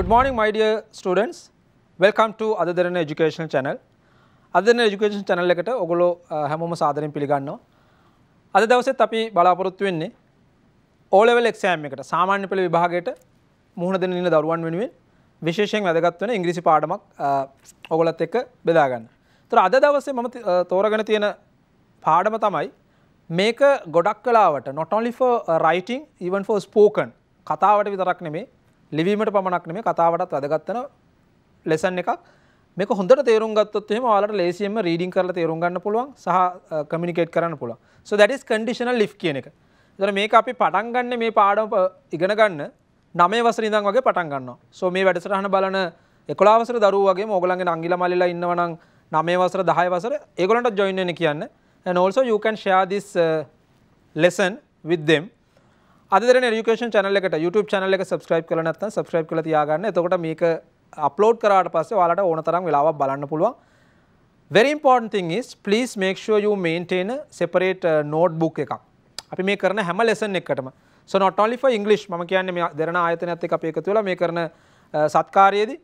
Good morning my dear students. Welcome to අදදරන education channel. අදන education channel එකට ඔගොලෝ හැමෝම සාදරෙන් පිළිගන්නවා. අද දවසෙත් අපි බලාපොරොත්තු වෙන්නේ O level exam එකට සාමාන්‍ය පෙළ විභාගයට මුහුණ දෙන ඉන්න දරුවන් වෙනුවෙන් විශේෂයෙන් වැදගත් වෙන ඉංග්‍රීසි පාඩමක් ඔගොල්ලත් එක්ක බෙදා ගන්න. ඒතර අද දවසේ මම තෝරගෙන තියෙන පාඩම තමයි මේක ගොඩක් කලාවට not only for writing even for spoken කතාවට විතරක් නෙමෙයි ලිවීමට පමණක් නෙමේ කතාවටත් වැදගත් වෙන ලෙසන් එකක්. මේක හොඳට තේරුම් ගත්තොත් එහෙම ඔයාලට ලේසියෙන්ම රීඩින් කරලා තේරුම් ගන්න පුළුවන් සහ කමියුනිකේට් කරන්න පුළුවන්. so that is conditional if කියන එක. ඒතර මේක අපි පටන් ගන්න මේ පාඩම ඉගෙන ගන්න 9 වසරේ ඉඳන් වගේ පටන් ගන්නවා. so මේ වැඩසටහන බලන 11 වසර දරුවෝ වගේම ඕගොල්ලන්ගේ නංගිලා මල්ලිලා ඉන්නවා නම් 9 වසර 10 වසර ඒගොල්ලන්ට join වෙන්න කියන්න. and also you can share this uh, lesson with them අදර නිකෂන් චනල එකට YouTube චනල එක සබස්ක්‍රයිබ් කලනත්ත සබස්ක්‍රයිබ් කළ තියාගන්න එතකොට මේක අප්ලෝඩ් කරාට පස්සේ ඔයාලට ඕන තරම් වෙලාවක් බලන්න පුළුවන් very important thing is please make sure you maintain a separate uh, notebook එකක් අපි මේ කරන හැම lesson එකකටම so not only for english මම කියන්නේ මේ දෙරණ ආයතනයත් එක්ක අපි එකතු වෙලා මේ කරන uh, සත්කාරයේදී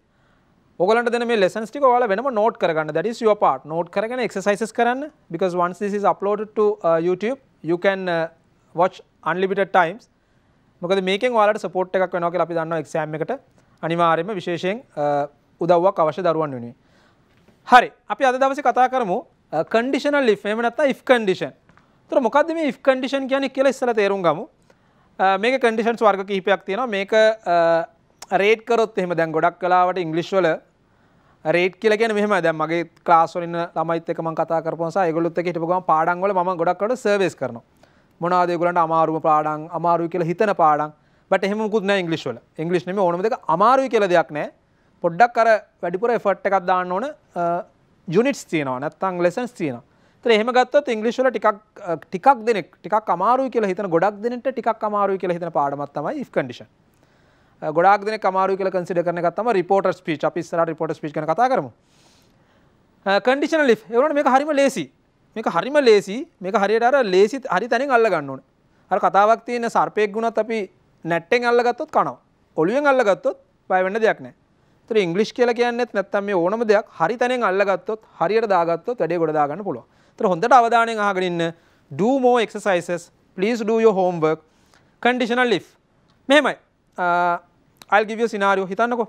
ඔගලන්ට දෙන මේ lessons ටික ඔයාලා වෙනම note කරගන්න that is your part note කරගෙන exercises කරන්න because once this is uploaded to uh, youtube you can uh, watch unlimited times මොකද මේකෙන් ඔයාලට සපෝට් එකක් වෙනවා කියලා අපි දන්නවා එක්සෑම් එකට අනිවාර්යයෙන්ම විශේෂයෙන් උදව්වක් අවශ්‍ය දරුවන් වෙනුවෙන්. හරි. අපි අද දවසේ කතා කරමු කන්ඩිෂනල් if එහෙම නැත්නම් if condition. ඒතර මොකද්ද මේ if condition කියන්නේ කියලා ඉස්සෙල්ලා තේරුම් ගමු. මේක කන්ඩිෂන්ස් වර්ග කිහිපයක් තියෙනවා. මේක රේට් කරොත් එහෙම දැන් ගොඩක් වෙලාවට ඉංග්‍රීසි වල රේට් කියලා කියන්නේ මෙහෙමයි. දැන් මගේ ක්ලාස් වල ඉන්න ළමයිත් එක්ක මම කතා කරපුවාම සා ඒගොල්ලොත් එක්ක හිටපු ගමන් පාඩම් වල මම ගොඩක් වෙලාවට සර්වේස් කරනවා. මොනාදයගලට අමාරුම පාඩන් අමාරු කියල හිතන පාඩන් බට එහෙමකුත් නෑ ඉංගලිශ්වල ඉංගලිශ්නම ඕනමක අමාරු කියල දෙයක් නෑ පොඩ්ඩක් කර වැඩිපුර එෆට් එකක් දාන්න ඕන ජුනිටස් තියනවා නැත්තං ලෙසන්ස් තියන එහෙම ගත්තත් ඉංගලිශ්වල ටිකක් ටිකක් දෙනෙක් ටිකක් අමාරු කියල හිතන ගොඩක් දෙනට ටිකක් අමාරු කියල හිතන පාඩමත්තමයි ඉස්කඩිෂන් ගොඩක් දෙන කමාරු කියල කන්සිඩ කරන තම රිපෝටර්ස් පිච් අපිස්සර රිපෝටස් පිි කතා කරමු කඩිෂන ලි් එවන මේ හරිම ලේසි මේක හරිම ලේසි මේක හරියට අර ලේසි හරි තැනින් අල්ල ගන්න ඕනේ. අර කතාවක් තියෙන සර්පෙක් ගුණත් අපි නැට්ටෙන් අල්ලගත්තොත් කනවා. ඔළුවෙන් අල්ලගත්තොත් බය වෙන්න දෙයක් නැහැ. ඒතර ඉංග්‍රීසි කියලා කියන්නේත් නැත්තම් මේ ඕනම දෙයක් හරි තැනින් අල්ලගත්තොත් හරියට දාගත්තොත් වැඩේ ගොඩ දාගන්න පුළුවන්. ඒතර හොඳට අවධානයෙන් අහගෙන ඉන්න do more exercises please do your homework conditional if මෙහෙමයි uh, I'll give you scenario හිතන්නකෝ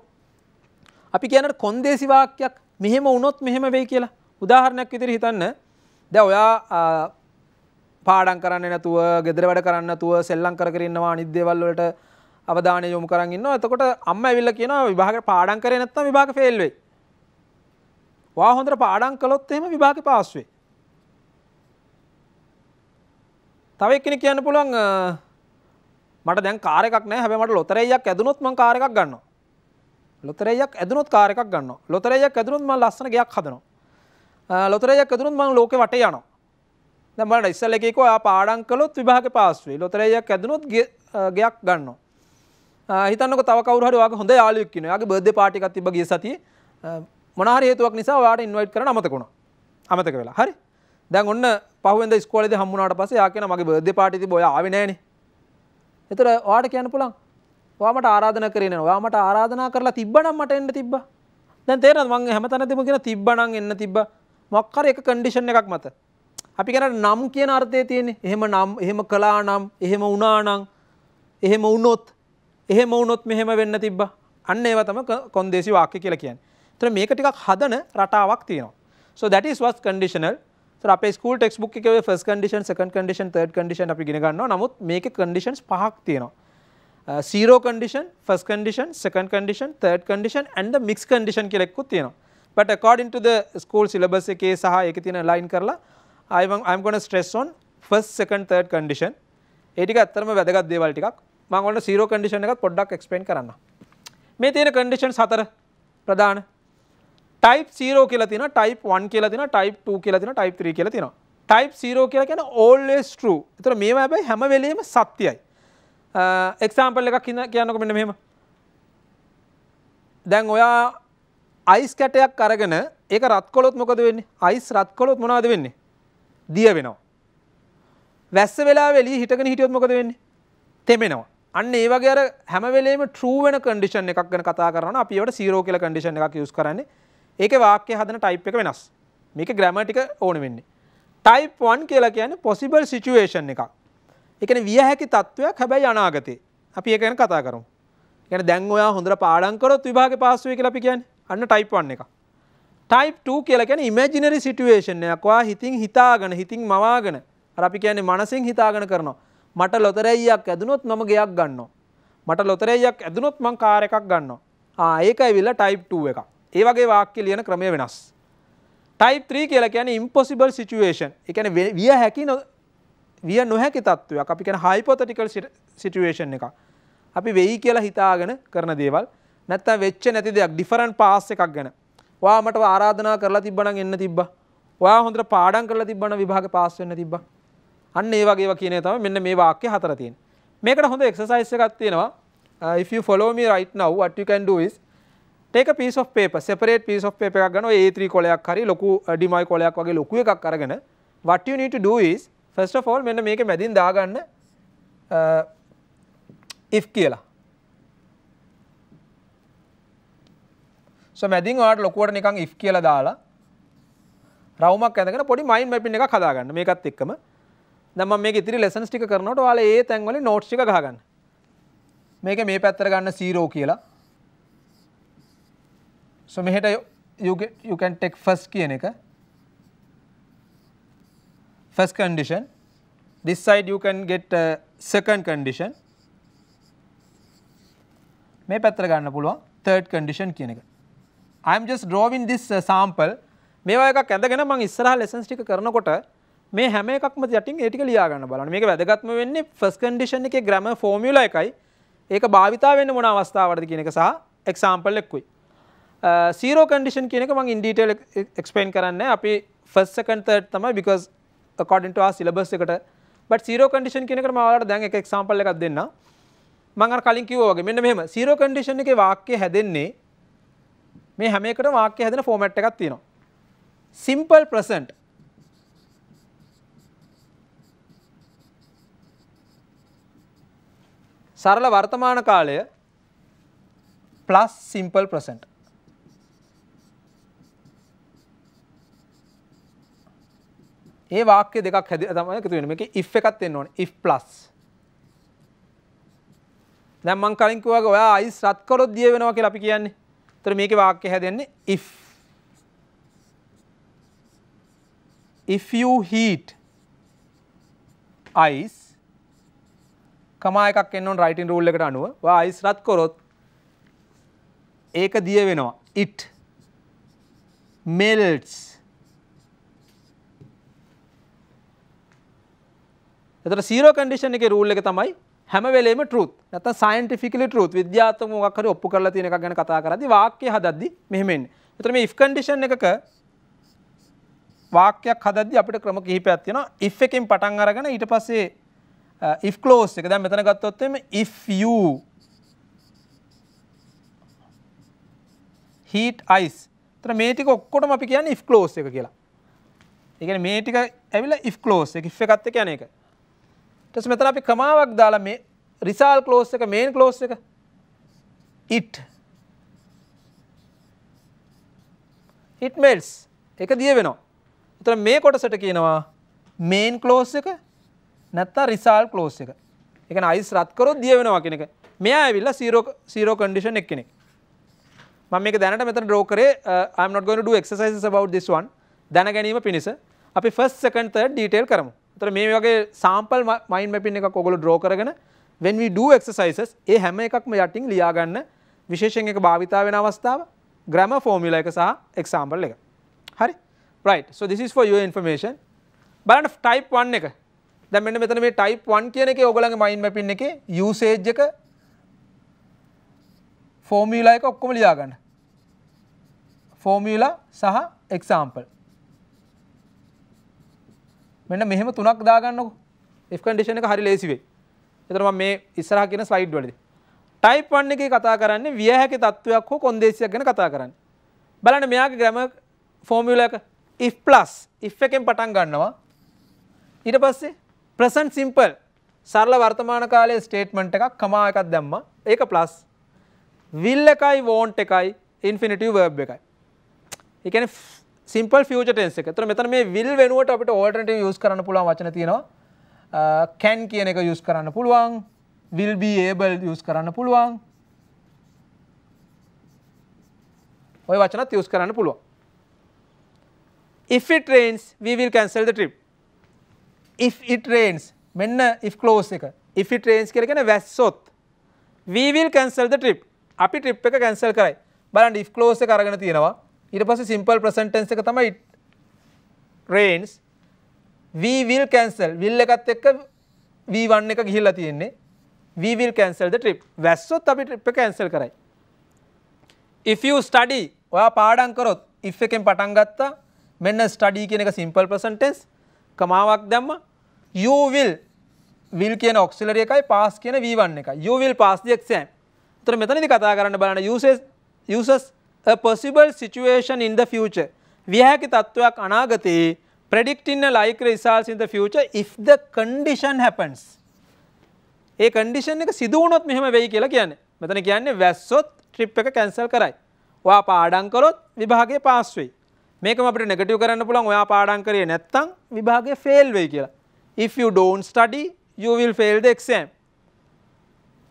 අපි කියන කොන්දේසි වාක්‍යයක් මෙහෙම වුණොත් මෙහෙම වෙයි කියලා උදාහරණයක් විදිහට හිතන්න දැ ඔයා පාඩන් කරන්න නැතුව ගෙදර වැඩ කරන්න තුව සෙල්ලං කරන්නවා නිදේවල්ලට අවධානය යොමු කරන්න එතකොට අම්ම විල්ල කියන විභාග පාඩන් කර නැත්ත විභාග ෆෙල්වේ වා හොඳට පාඩන් කළොත් එහෙම විභාග පාස්වේ තව එක්කෙනෙක් කියන්න පුළුවන් මට දැන් කාර එකක් නෑ හැබැයි මට ලොතරැයියක් ඇදුනොත් මං කාර් එකක් ගන්නවා ලොතරැයියක් ඇදුනොත් කාර් එකක් ගන්නවා ලොතරැයියක් ඇදුනොත් මම ලස්සන ගෙයක් හදනවා ලොතරයක් ඇතුරුත් මං ලෝක වට යනවා දැමට ඉස්සල එකක පාඩන් කලොත් විභාග පාස්වේ ලොතරයක් ඇදනුත් ගයක් ගන්න හිතනක තවකවරහරවා හොඳ යාලයක්කිනයාගේ බද්ධ පාටික තිබගේ සති මොනාර හේතුවක් නිසා වාට ඉන්වයිට් කර අමතකුණ අමතක වෙලා හරි දැන් ඔන්න පහුවෙන්ද ස්කෝලද හම්මුණට පස යාකන මගේ බද්ධ පාටි බොය ආවිනෑන එතර වාට කියන්න පුළන් වාමට ආරාධන කරන වාමට ආරාධනා කරලා තිබ්බනම් මට එන්න තිබ දැන් තේරත් මං හැමතැන තිබ කියෙන තිබ්බනන් එන්න තිබ්බා මොක්කර එක කණ්ඩිෂන් එකක් මත. අපි කැන නම් කියන අර්ථය තියෙන එහෙම නම් එහෙම කලා නම් එහෙම උනානං එහෙම උනොත් එහෙම උනොත් මෙහෙම වෙන්න තිබ්බ අන්න ඒව තම කොන්දේසි වාක්‍ය කියලා කියන්න තර මේක ටිකක් හදන රටාවක් තියෙනවා so that is was conditional තර අපේ ස්කූල් ටෙක්ස් බුක් එකේ first condition second condition third condition අපි ගෙන ගන්නවා නමුත් මේක කන්ඩිෂන්ස් පහක් තියෙනවා zero condition first condition second condition third condition and mix condition කියලා එක්කුත් තියෙනවා but according to the school syllabus එකේ සහ එක තියෙන ලයින් කරලා I am going to stress on first second third condition ඒ ටික ඇත්තටම වැදගත් දේවල් ටිකක් මම ඔයාලට zero condition එකත් පොඩ්ඩක් explain කරන්න මේ තියෙන conditions හතර ප්‍රධාන type 0 කියලා තියෙනවා type 1 කියලා තියෙනවා type 2 කියලා තියෙනවා type 3 කියලා තියෙනවා type 0 කියලා කියන්නේ always true ඒතර මේවා හැබැයි හැම වෙලෙම සත්‍යයි එක්සාම්පල් uh, එකක් කියන්නකො මෙන්න මෙහෙම දැන් ඔයා අයිස් කැටයක් අරගෙන ඒක රත්කොලොත් මොකද වෙන්නේ? අයිස් රත්කොලොත් මොනවද වෙන්නේ? දිය වෙනවා. වැස්ස වෙලාවේ එළිය හිටගෙන හිටියොත් මොකද වෙන්නේ? තෙමෙනවා. අන්න ඒ වගේ අර හැම වෙලේම true වෙන condition එකක් ගැන කතා කරනවා අපි ඒවට zero කියලා condition එකක් use කරන්නේ. ඒකේ වාක්‍ය හදන type එක වෙනස්. මේක grammar ටික ඕන වෙන්නේ. type 1 කියලා කියන්නේ possible situation එකක්. ඒ කියන්නේ විය හැකි තත්වයක් හැබැයි අනාගතේ. අපි ඒක ගැන කතා කරමු. ඒ කියන්නේ දැන් ඔයා හොඳට පාඩම් කරොත් විභාගේ පාස් වෙයි කියලා අපි කියන්නේ. අන්න ටයිප්වන් එක ටයිප් 2 කියලකැන ඉමජිනරි සිටුවේෂණයක්වා හිතින් හිතාගෙන හිතින් මවාගෙන අපි කියන්නේ මනසින් හිතාගෙන කරනවා මට ලොතරැයියක් ඇදනොත් මම ගයක් ගන්නවා මට ලොතරැයියක් ඇදනොත් මං කාර එකක් ගන්නවා ඒක ඇවිල්ල ටයිප් 2 එක ඒ වගේ වාක්‍ය ලියන ක්‍රමය වෙනස් ටයිප් 3 කියලා කියන්නේ ඉම්පොසිබල් සිටුවේෂන් එකන විය හැකි විය නොහැකි තත්ත්වයක් අපි කියන හයිපොතටිකල් සිටුවේෂන් එක අපි වෙයි කියලා හිතාගෙන කරන දේවල් නැත්තම් වෙච්ච නැති දෙයක් ඩිෆරන්ට් පාස් එකක් ගැන. ඔයා මට ආරාධනා කරලා තිබ්බනම් එන්න තිබ්බා. ඔයා හොඳට පාඩම් කරලා තිබ්බනම් විභාගේ පාස් වෙන්න තිබ්බා. අන්න ඒ වගේ ඒවා කියන තමයි මෙන්න මේ වාක්‍ය හතර තියෙන්නේ. මේකට හොඳ එක්සර්සයිස් එකක් තියෙනවා. Uh, if you follow me right now what you can do is take a piece of paper separate piece of paper එකක් ගන්න ඔය A3 කොලයක් හරි ලොකු ඩිමයි uh, කොලයක් වගේ ලොකු එකක් අරගෙන what you need to do is first of all මෙන්න මේකේ මැදින් දාගන්න uh, if කියලා සො මැදින් ඔයාට ලොකුවට නිකන් if කියලා දාලා රවුමක් ඇඳගෙන පොඩි මයින්ඩ් මැපින් එකක් හදාගන්න මේකත් එක්කම දැන් මම මේක ඉතිරි lessons ටික කරනකොට ඔයාලා ඒ තැන්වල notes ටික ගහගන්න මේක මේ පැත්තට ගන්න 0 කියලා සො මෙහෙට you can take first කියන එක first condition this side you can get uh, second condition මේ පැත්තර ගන්න පුළුවන් third condition කියන එක I'm just drawing this uh, sample මේවා එකක් ඇඳගෙන මම ඉස්සරහ lessons ටික කරනකොට මේ හැම එකක්ම යටින් ඒ ටික ලියා ගන්න බලන්න. මේක වැදගත්ම වෙන්නේ first condition එකේ grammar formula එකයි. ඒක භාවිතා වෙන්න මොන අවස්ථාවකටද කියන එක සහ example එකකුයි. Uh, zero condition කියන එක මම in detail explain කරන්නේ අපි first second third තමයි because according to our syllabus එකට but zero condition කියන එකට මම ඔයාලට දැන් එක example එකක් දෙන්නම්. මම අර කලින් කිව්වා වගේ මෙන්න මෙහෙම zero condition එකේ වාක්‍ය හැදෙන්නේ මේ හැම එකටම වාක්‍ය හැදෙන ෆෝමැට් එකක් තියෙනවා. simple present සරල වර්තමාන කාලය plus simple present ඒ වාක්‍ය දෙකක් හැද තමයි එකතු වෙන්නේ. මේකේ if එකක් එන්න ඕනේ. if plus දැන් මං කලින් කිව්වා ඔයා අයිස් රත් කරොත් දිය වෙනවා කියලා අපි කියන්නේ. තොර මේක වාක්‍ය හැදෙන්නේ if if you heat ice කමා එකක් එන්න ඕන රයිටින් රූල් එකට අනුව වා ice රත් කරොත් ඒක දිය වෙනවා it melts එතකොට zero condition එකේ rule එක තමයි හැමවෙලේම ටරුත් නැත සයින්ටිෆිකලි ටරුත් විද්‍යාත්ම මොකක් හරි ඔප්පු කරලා තියෙන එකක් ගැන කතා කරද්දී වාක්‍ය හදද්දී මෙහෙම එන්නේ. එතන මේ if condition එකක වාක්‍යයක් හදද්දී අපිට ක්‍රම කිහිපයක් තියෙනවා. if එකෙන් පටන් අරගෙන ඊට පස්සේ if clause එක. දැන් මෙතන ගත්තොත් එimhe if you heat ice. එතන මේ ටික ඔක්කොටම අපි කියන්නේ if clause එක කියලා. ඒ කියන්නේ මේ ටික ඇවිල්ලා if clause එක if එකත් එක්ක යන එක. ටස මෙතන අපි කමාවක් දාලා මේ රිසාල් කලෝස් එක මේන් කලෝස් එක ඉට් හිටමෙල්ස් එක දිය වෙනවා එතන මේ කොටසට කියනවා මේන් කලෝස් එක නැත්තා රිසාල් කලෝස් එක එක අයිස් රත්කරොත් දිය වෙනවා කෙනෙක මෙයා ඇවිල්ලා සීරෝ සීරෝ කන්ඩිෂන් එක් කෙනෙක් මම මේක දැනට මෙතන ඩ්‍රෝ කරේ uh, I'm not going to do exercises about this one දැන ගැනීම පිණිස අපි first second third detail කරමු තර මේ වගේ සාම්පල් මයින් මැපින් එක කොගොල ඩ්‍රෝ කරගෙන when we do exercises ඒ හැම එකක්ම යටින් ලියාගන්න විශේෂයෙන් එක භාවිතා වෙන අවස්ථාව grammar formula එක සහ example එක හරි right so this is for your information බලන්න type 1 එක දැන් මෙන්න මෙතන මේ type 1 කියන එකේ ඔයගොල්ලන්ගේ mind mapping එකේ usage එක formula එක ඔක්කොම ලියා ගන්න formula සහ example මෙන්න මෙහෙම තුනක් දාගන්නකො F condition එක හරි ලේසි වෙයි. ඒතර මම මේ ඉස්සරහ කියන ස්ලයිඩ් වලදී ටයිප් 1 එකේ කතා කරන්නේ විය හැකි තත්වයක් හෝ කොන්දේසියක් ගැන කතා කරන්නේ. බලන්න මෙයාගේ ග්‍රැමර් ෆෝමියුලා එක if plus if එකෙන් පටන් ගන්නවා. ඊට පස්සේ present simple සරල වර්තමාන කාලයේ ස්ටේට්මන්ට් එකක් කමා එකක් දැම්මා. ඒක plus will එකයි want එකයි infinitive verb එකයි. ඒ කියන්නේ සිම්පල් ෆියජ ටෙන්ස් එක තර මෙතන මේ විල් වෙනුවට අපට ඕල්ටට යස් කරන්න පුළුවන් වචන තියෙනවා කැන් කියන එක යුස් කරන්න පුළුවන් විල්බඒබල් යස් කරන්න පුළුවන් ඔය වචනත් යස් කරන්න පුළුවන් if it rains we will cancel the trip if it rains මෙන්න if close එක if it rains කියලා කියන්නේ වැස්සොත් we will cancel the trip අපි trip එක cancel කරයි බලන්න if close එක අරගෙන තියෙනවා ඊට පස්සේ සිම්පල් ප්‍රසන්ට් ටෙන්ස් එක තමයි it rains we will cancel will එකත් එක්ක v1 එක ගිහිල්ලා තියෙන්නේ we will cancel the trip වැස්සොත් අපි trip එක cancel කරයි if you study ඔයා පාඩම් කරොත් if එකෙන් පටන් ගත්තා මෙන්න study කියන එක simple present tense කමාවක් දැම්ම you will will කියන auxiliary එකයි pass කියන v1 එකයි you will pass the exam. උතර මෙතනදී කතා කරන්න බලන්න uses uses a possible situation in the future. විය හැකි තත්ත්වයක් අනාගතයේ predict in a like results in the future if the condition happens. A condition එක සිදු වුණොත් මෙහෙම වෙයි කියලා කියන්නේ. මෙතන කියන්නේ වැස්සොත් trip එක cancel කරයි. ඔයා පාඩම් කළොත් විභාගය pass වෙයි. මේකම අපිට negative කරන්න පුළුවන් ඔයා පාඩම් කරේ නැත්නම් විභාගය fail වෙයි කියලා. If you don't study you will fail the exam.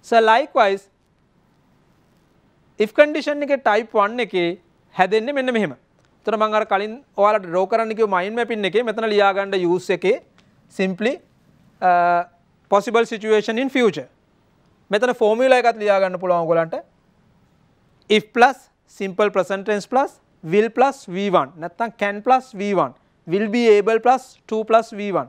So likewise if condition එකේ type 1 එකේ හැදෙන්නේ මෙන්න මෙහෙම. එතන මම අර කලින් ඔයාලට draw කරන්න කිව්ව mind mapping එකේ මෙතන ලියා ගන්න use එකේ simply uh, possible situation in future. මෙතන formula එකත් ලියා ගන්න පුළුවන් ඔයගලන්ට if plus simple present tense plus will plus v1 නැත්නම් can plus v1 will be able plus 2 plus v1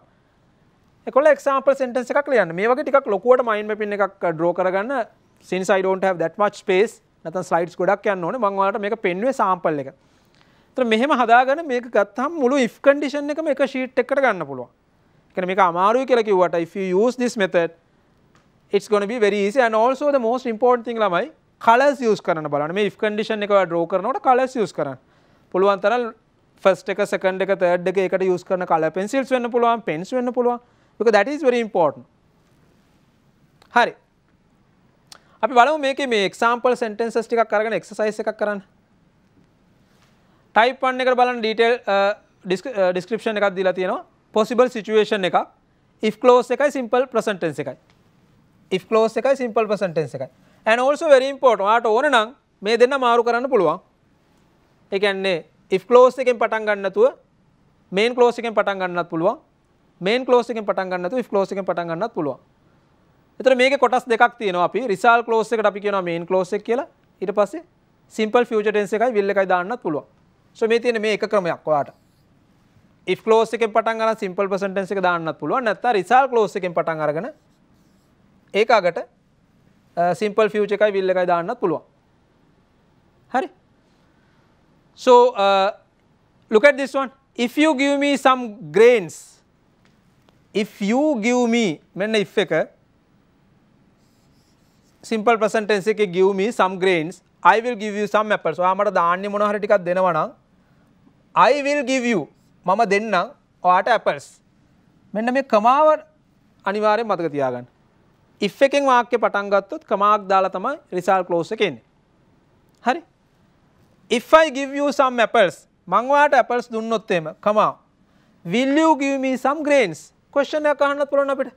ඒකොල්ල example sentence එකක් ලියන්න. මේ වගේ ටිකක් ලොකුවට mind mapping එකක් draw කරගන්න since I don't have that much space නැත ස්ලයිඩ්ස් ගොඩක් යන්න ඕන මංවාට මේක පෙන්වේ සාම්පල් එක ත මෙහෙම හදාගන මේ ගත්තම් මුළු ඉෆ් කඩිෂන් එක එක ශීට් එකට ගන්න පුළුව කන මේ අමාරුයි කියලා කිවට ස් this method it's going to be very easy and also the most important thing ළමයි colors use කරන්න බලන්න මේ if condition එක draw කරනකොට colors use කරන්න පුළුවන් තරම් first එක second එක third එක එකට use කරන color pencils වෙන්න පුළුවන් pens වෙන්න පුළුවන් because that is very important හරි අපි බලමු මේකේ මේ example sentences ටිකක් අරගෙන exercise එකක් කරන්න. type 1 එකට බලන්න detail description එකක් දීලා තියෙනවා. possible situation එකක්. if clause එකයි simple present tense එකයි. if clause එකයි simple present tense එකයි. and also very important ඔයාට ඕන නම් මේ දෙන්න මාරු කරන්න පුළුවන්. ඒ කියන්නේ if clause එකෙන් පටන් ගන්න නැතුව main clause එකෙන් පටන් ගන්නත් පුළුවන්. main clause එකෙන් පටන් ගන්න නැතුව if clause එකෙන් පටන් ගන්නත් පුළුවන්. එතර මේක කොටස් දෙකක් තියෙනවා අපි රිසල් ක්ලෝස් එකට අපි කියනවා මේන් ක්ලෝස් එක කියලා ඊට පස්සේ සිම්පල් ෆියුචර් ටෙන්ස් එකයි විල් එකයි දාන්නත් පුළුවන් සෝ මේ තියෙන මේ එක ක්‍රමයක් ඔයාට if ක්ලෝස් එකෙන් පටන් ගන්න සිම්පල් ප්‍රසන්ට් ටෙන්ස් එක දාන්නත් පුළුවන් නැත්නම් රිසල් ක්ලෝස් එකෙන් පටන් අරගෙන ඒක අගට සිම්පල් ෆියුචර් එකයි විල් එකයි දාන්නත් පුළුවන් හරි so uh, look at this one if you give me some grains if you give me මෙන්න if එක simple present tense එකේ give me some grains I will give you some apples. ඔයා මට දාන්නේ මොනවා හරි ටිකක් දෙනවා නම් I will give you මම දෙන්නම් ඔයාට apples. මෙන්න මේ කමාව අනිවාර්යෙන් මතක තියාගන්න. if එකෙන් වාක්‍ය පටන් ගත්තොත් කමාවක් දාලා තමයි result close එක එන්නේ. හරි? if I give you some apples මං ඔයාට apples දුන්නොත් එහෙම කමාව. will you give me some grains? question එකක් අහන්නත් පුළුවන් අපිට.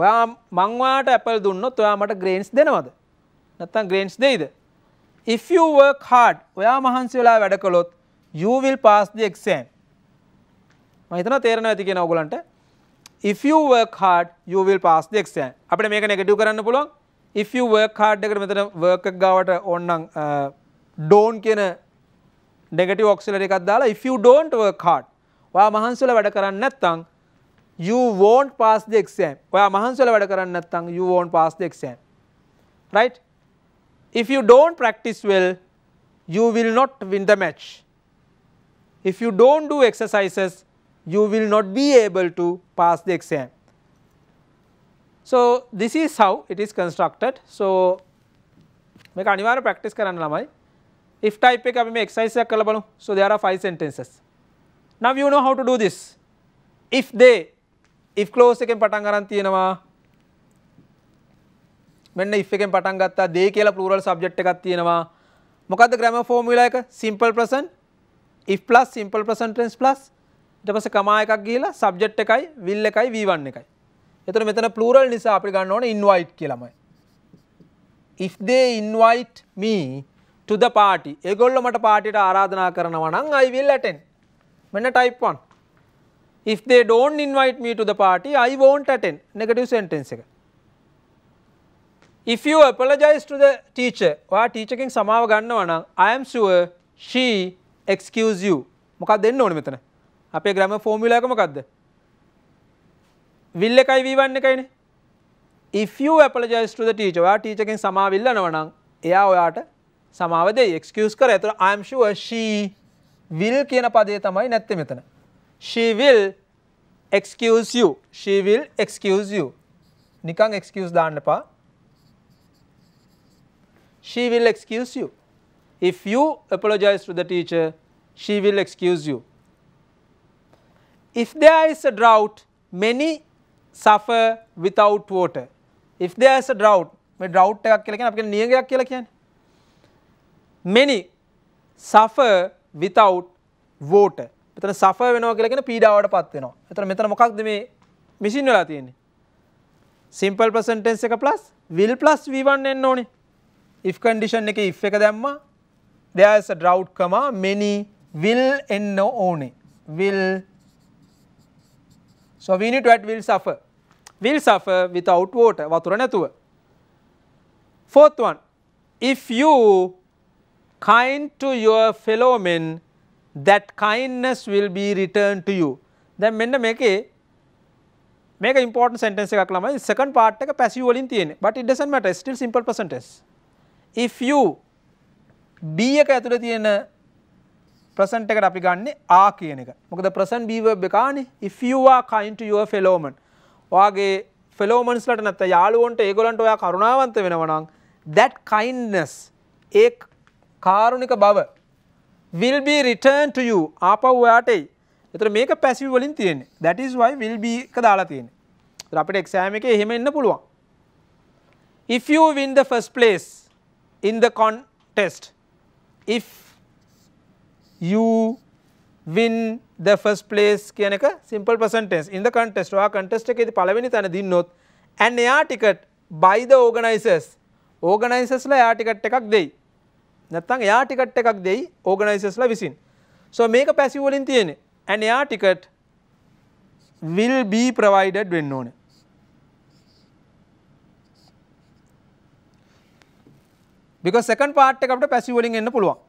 ඔයා මංවාට ඇපල් දුන්නොත් ඔයා මට ග්‍රේන්ස් දෙනවද නැත්තම් ග්‍රේන්ස් දෙයිද if you work hard ඔයා මහන්සි වෙලා වැඩ කළොත් you will pass the exam මම හිතනවා තේරෙනවා ඇති කියන ඕගලන්ට if you work hard you will pass the exam අපිට මේක නෙගටිව් කරන්න පුළුවන් if you work hard එකට මෙතන work එක ගාවට ඕනනම් don't කියන negative auxiliary එකක් දාලා if you don't work hard ඔයා මහන්සි වෙලා වැඩ කරන්නේ නැත්නම් you won't pass the exam ඔයා මහන්සි වෙලා වැඩ කරන්නේ you won't pass the exam right if you don't practice well you will not win the match if you don't do exercises you will not be able to pass the exam so this is how it is constructed so මේක අනිවාර්ය practice කරන්න ළමයි if type එක අපි මේ exercise එකක් so there are five sentences now you know how to do this if they if close එකෙන් පටන් අරන් තියෙනවා මෙන්න if එකෙන් පටන් ගත්තා they කියලා plural subject එකක් තියෙනවා මොකද්ද grammar formula එක simple present if plus simple present tense plus ඊට පස්සේ කමා එකක් ගිහිලා subject එකයි will එකයි v1 එකයි එතකොට මෙතන plural නිසා අපිට ගන්න ඕනේ invite කියලාමයි if they invite me to the party ඒගොල්ලෝ මට පාටියට ආරාධනා කරනවා නම් i will attend මෙන්න type 1 if they do not invite me to the party I will not attend negative sentence එක. If you apologize to the teacher ඔයා ටීචකින් සමාව ගන්නව නම් I am sure she excuse you මොකක් දෙන්න ඕන මෙතන අපේ ග්‍රම ෆෝමියුලා එක මොකක්ද will එකයි v1 එකයිනේ if you apologize to the teacher ඔයා ටීචකින් සමාව ඉල්ලනවා නම් එයා ඔයාට සමාව දෙයි excuse කර. ඒතර I am sure she will කියන පදේ තමයි නැත්තේ මෙතන. she will excuse you. She will excuse you. Nikang excuse දාන්න එපා. She will excuse you. If you apologize to the teacher, she will excuse you. If there is a drought, many suffer without water. If there is a drought, මේ drought Many suffer without water. මෙතන සෆ වෙනවා කියලා කියන පීඩාවට පත් වෙනවා. එතන මෙතන මොකක්ද මේ මැෂින් වෙලා තියෙන්නේ? simple present tense එක plus will plus v1 එන්න ඕනේ. if condition එකේ if එක දැම්මා there is a drought comma many will එන්න ඕනේ. will so we need to add will suffer. will suffer without water වතුර නැතුව. fourth one if you kind to your fellow men that kindness will be returned to you. දැන් මෙන්න මේකේ මේක important sentence එකක් ළමයි second part එක passive වලින් තියෙන්නේ but it doesn't matter still simple present tense if you b එක ඇතුලේ තියෙන present එකට අපි ගන්නෙ are කියන එක මොකද present be verb එක ආනේ if you are kind to your fellow man ඔයාගේ fellow mans ලට නැත්නම් යාළුවන්ට ඒගොල්ලන්ට ඔයා කරුණාවන්ත වෙනවා නම් that kindness ඒ කාරුණික බව will be returned to you ආපහුයාට එයි. එතකොට මේක passive වලින් තියෙන්නේ. that is why will be එක දාලා තියෙන්නේ. ඒතර අපිට exam එකේ එහෙම එන්න පුළුවන්. if you win the first place in the contest if you win the first place කියන එක simple present tense in the contest ඔයා contest එකේදී පළවෙනි තැන දින්නොත් And air ticket by the organizers organizers ලා air ticket එකක් දෙයි නැත්තං එයා ටිකට් එකක් දෙයි ඕගනයිසස්ලා විසින් සෝ මේක පැසිවලින් තියෙන ඇන් එයා ටිකට් will be provided වෙන්න ඕන because second part එකට passive වලින් එන්න පුළුවන්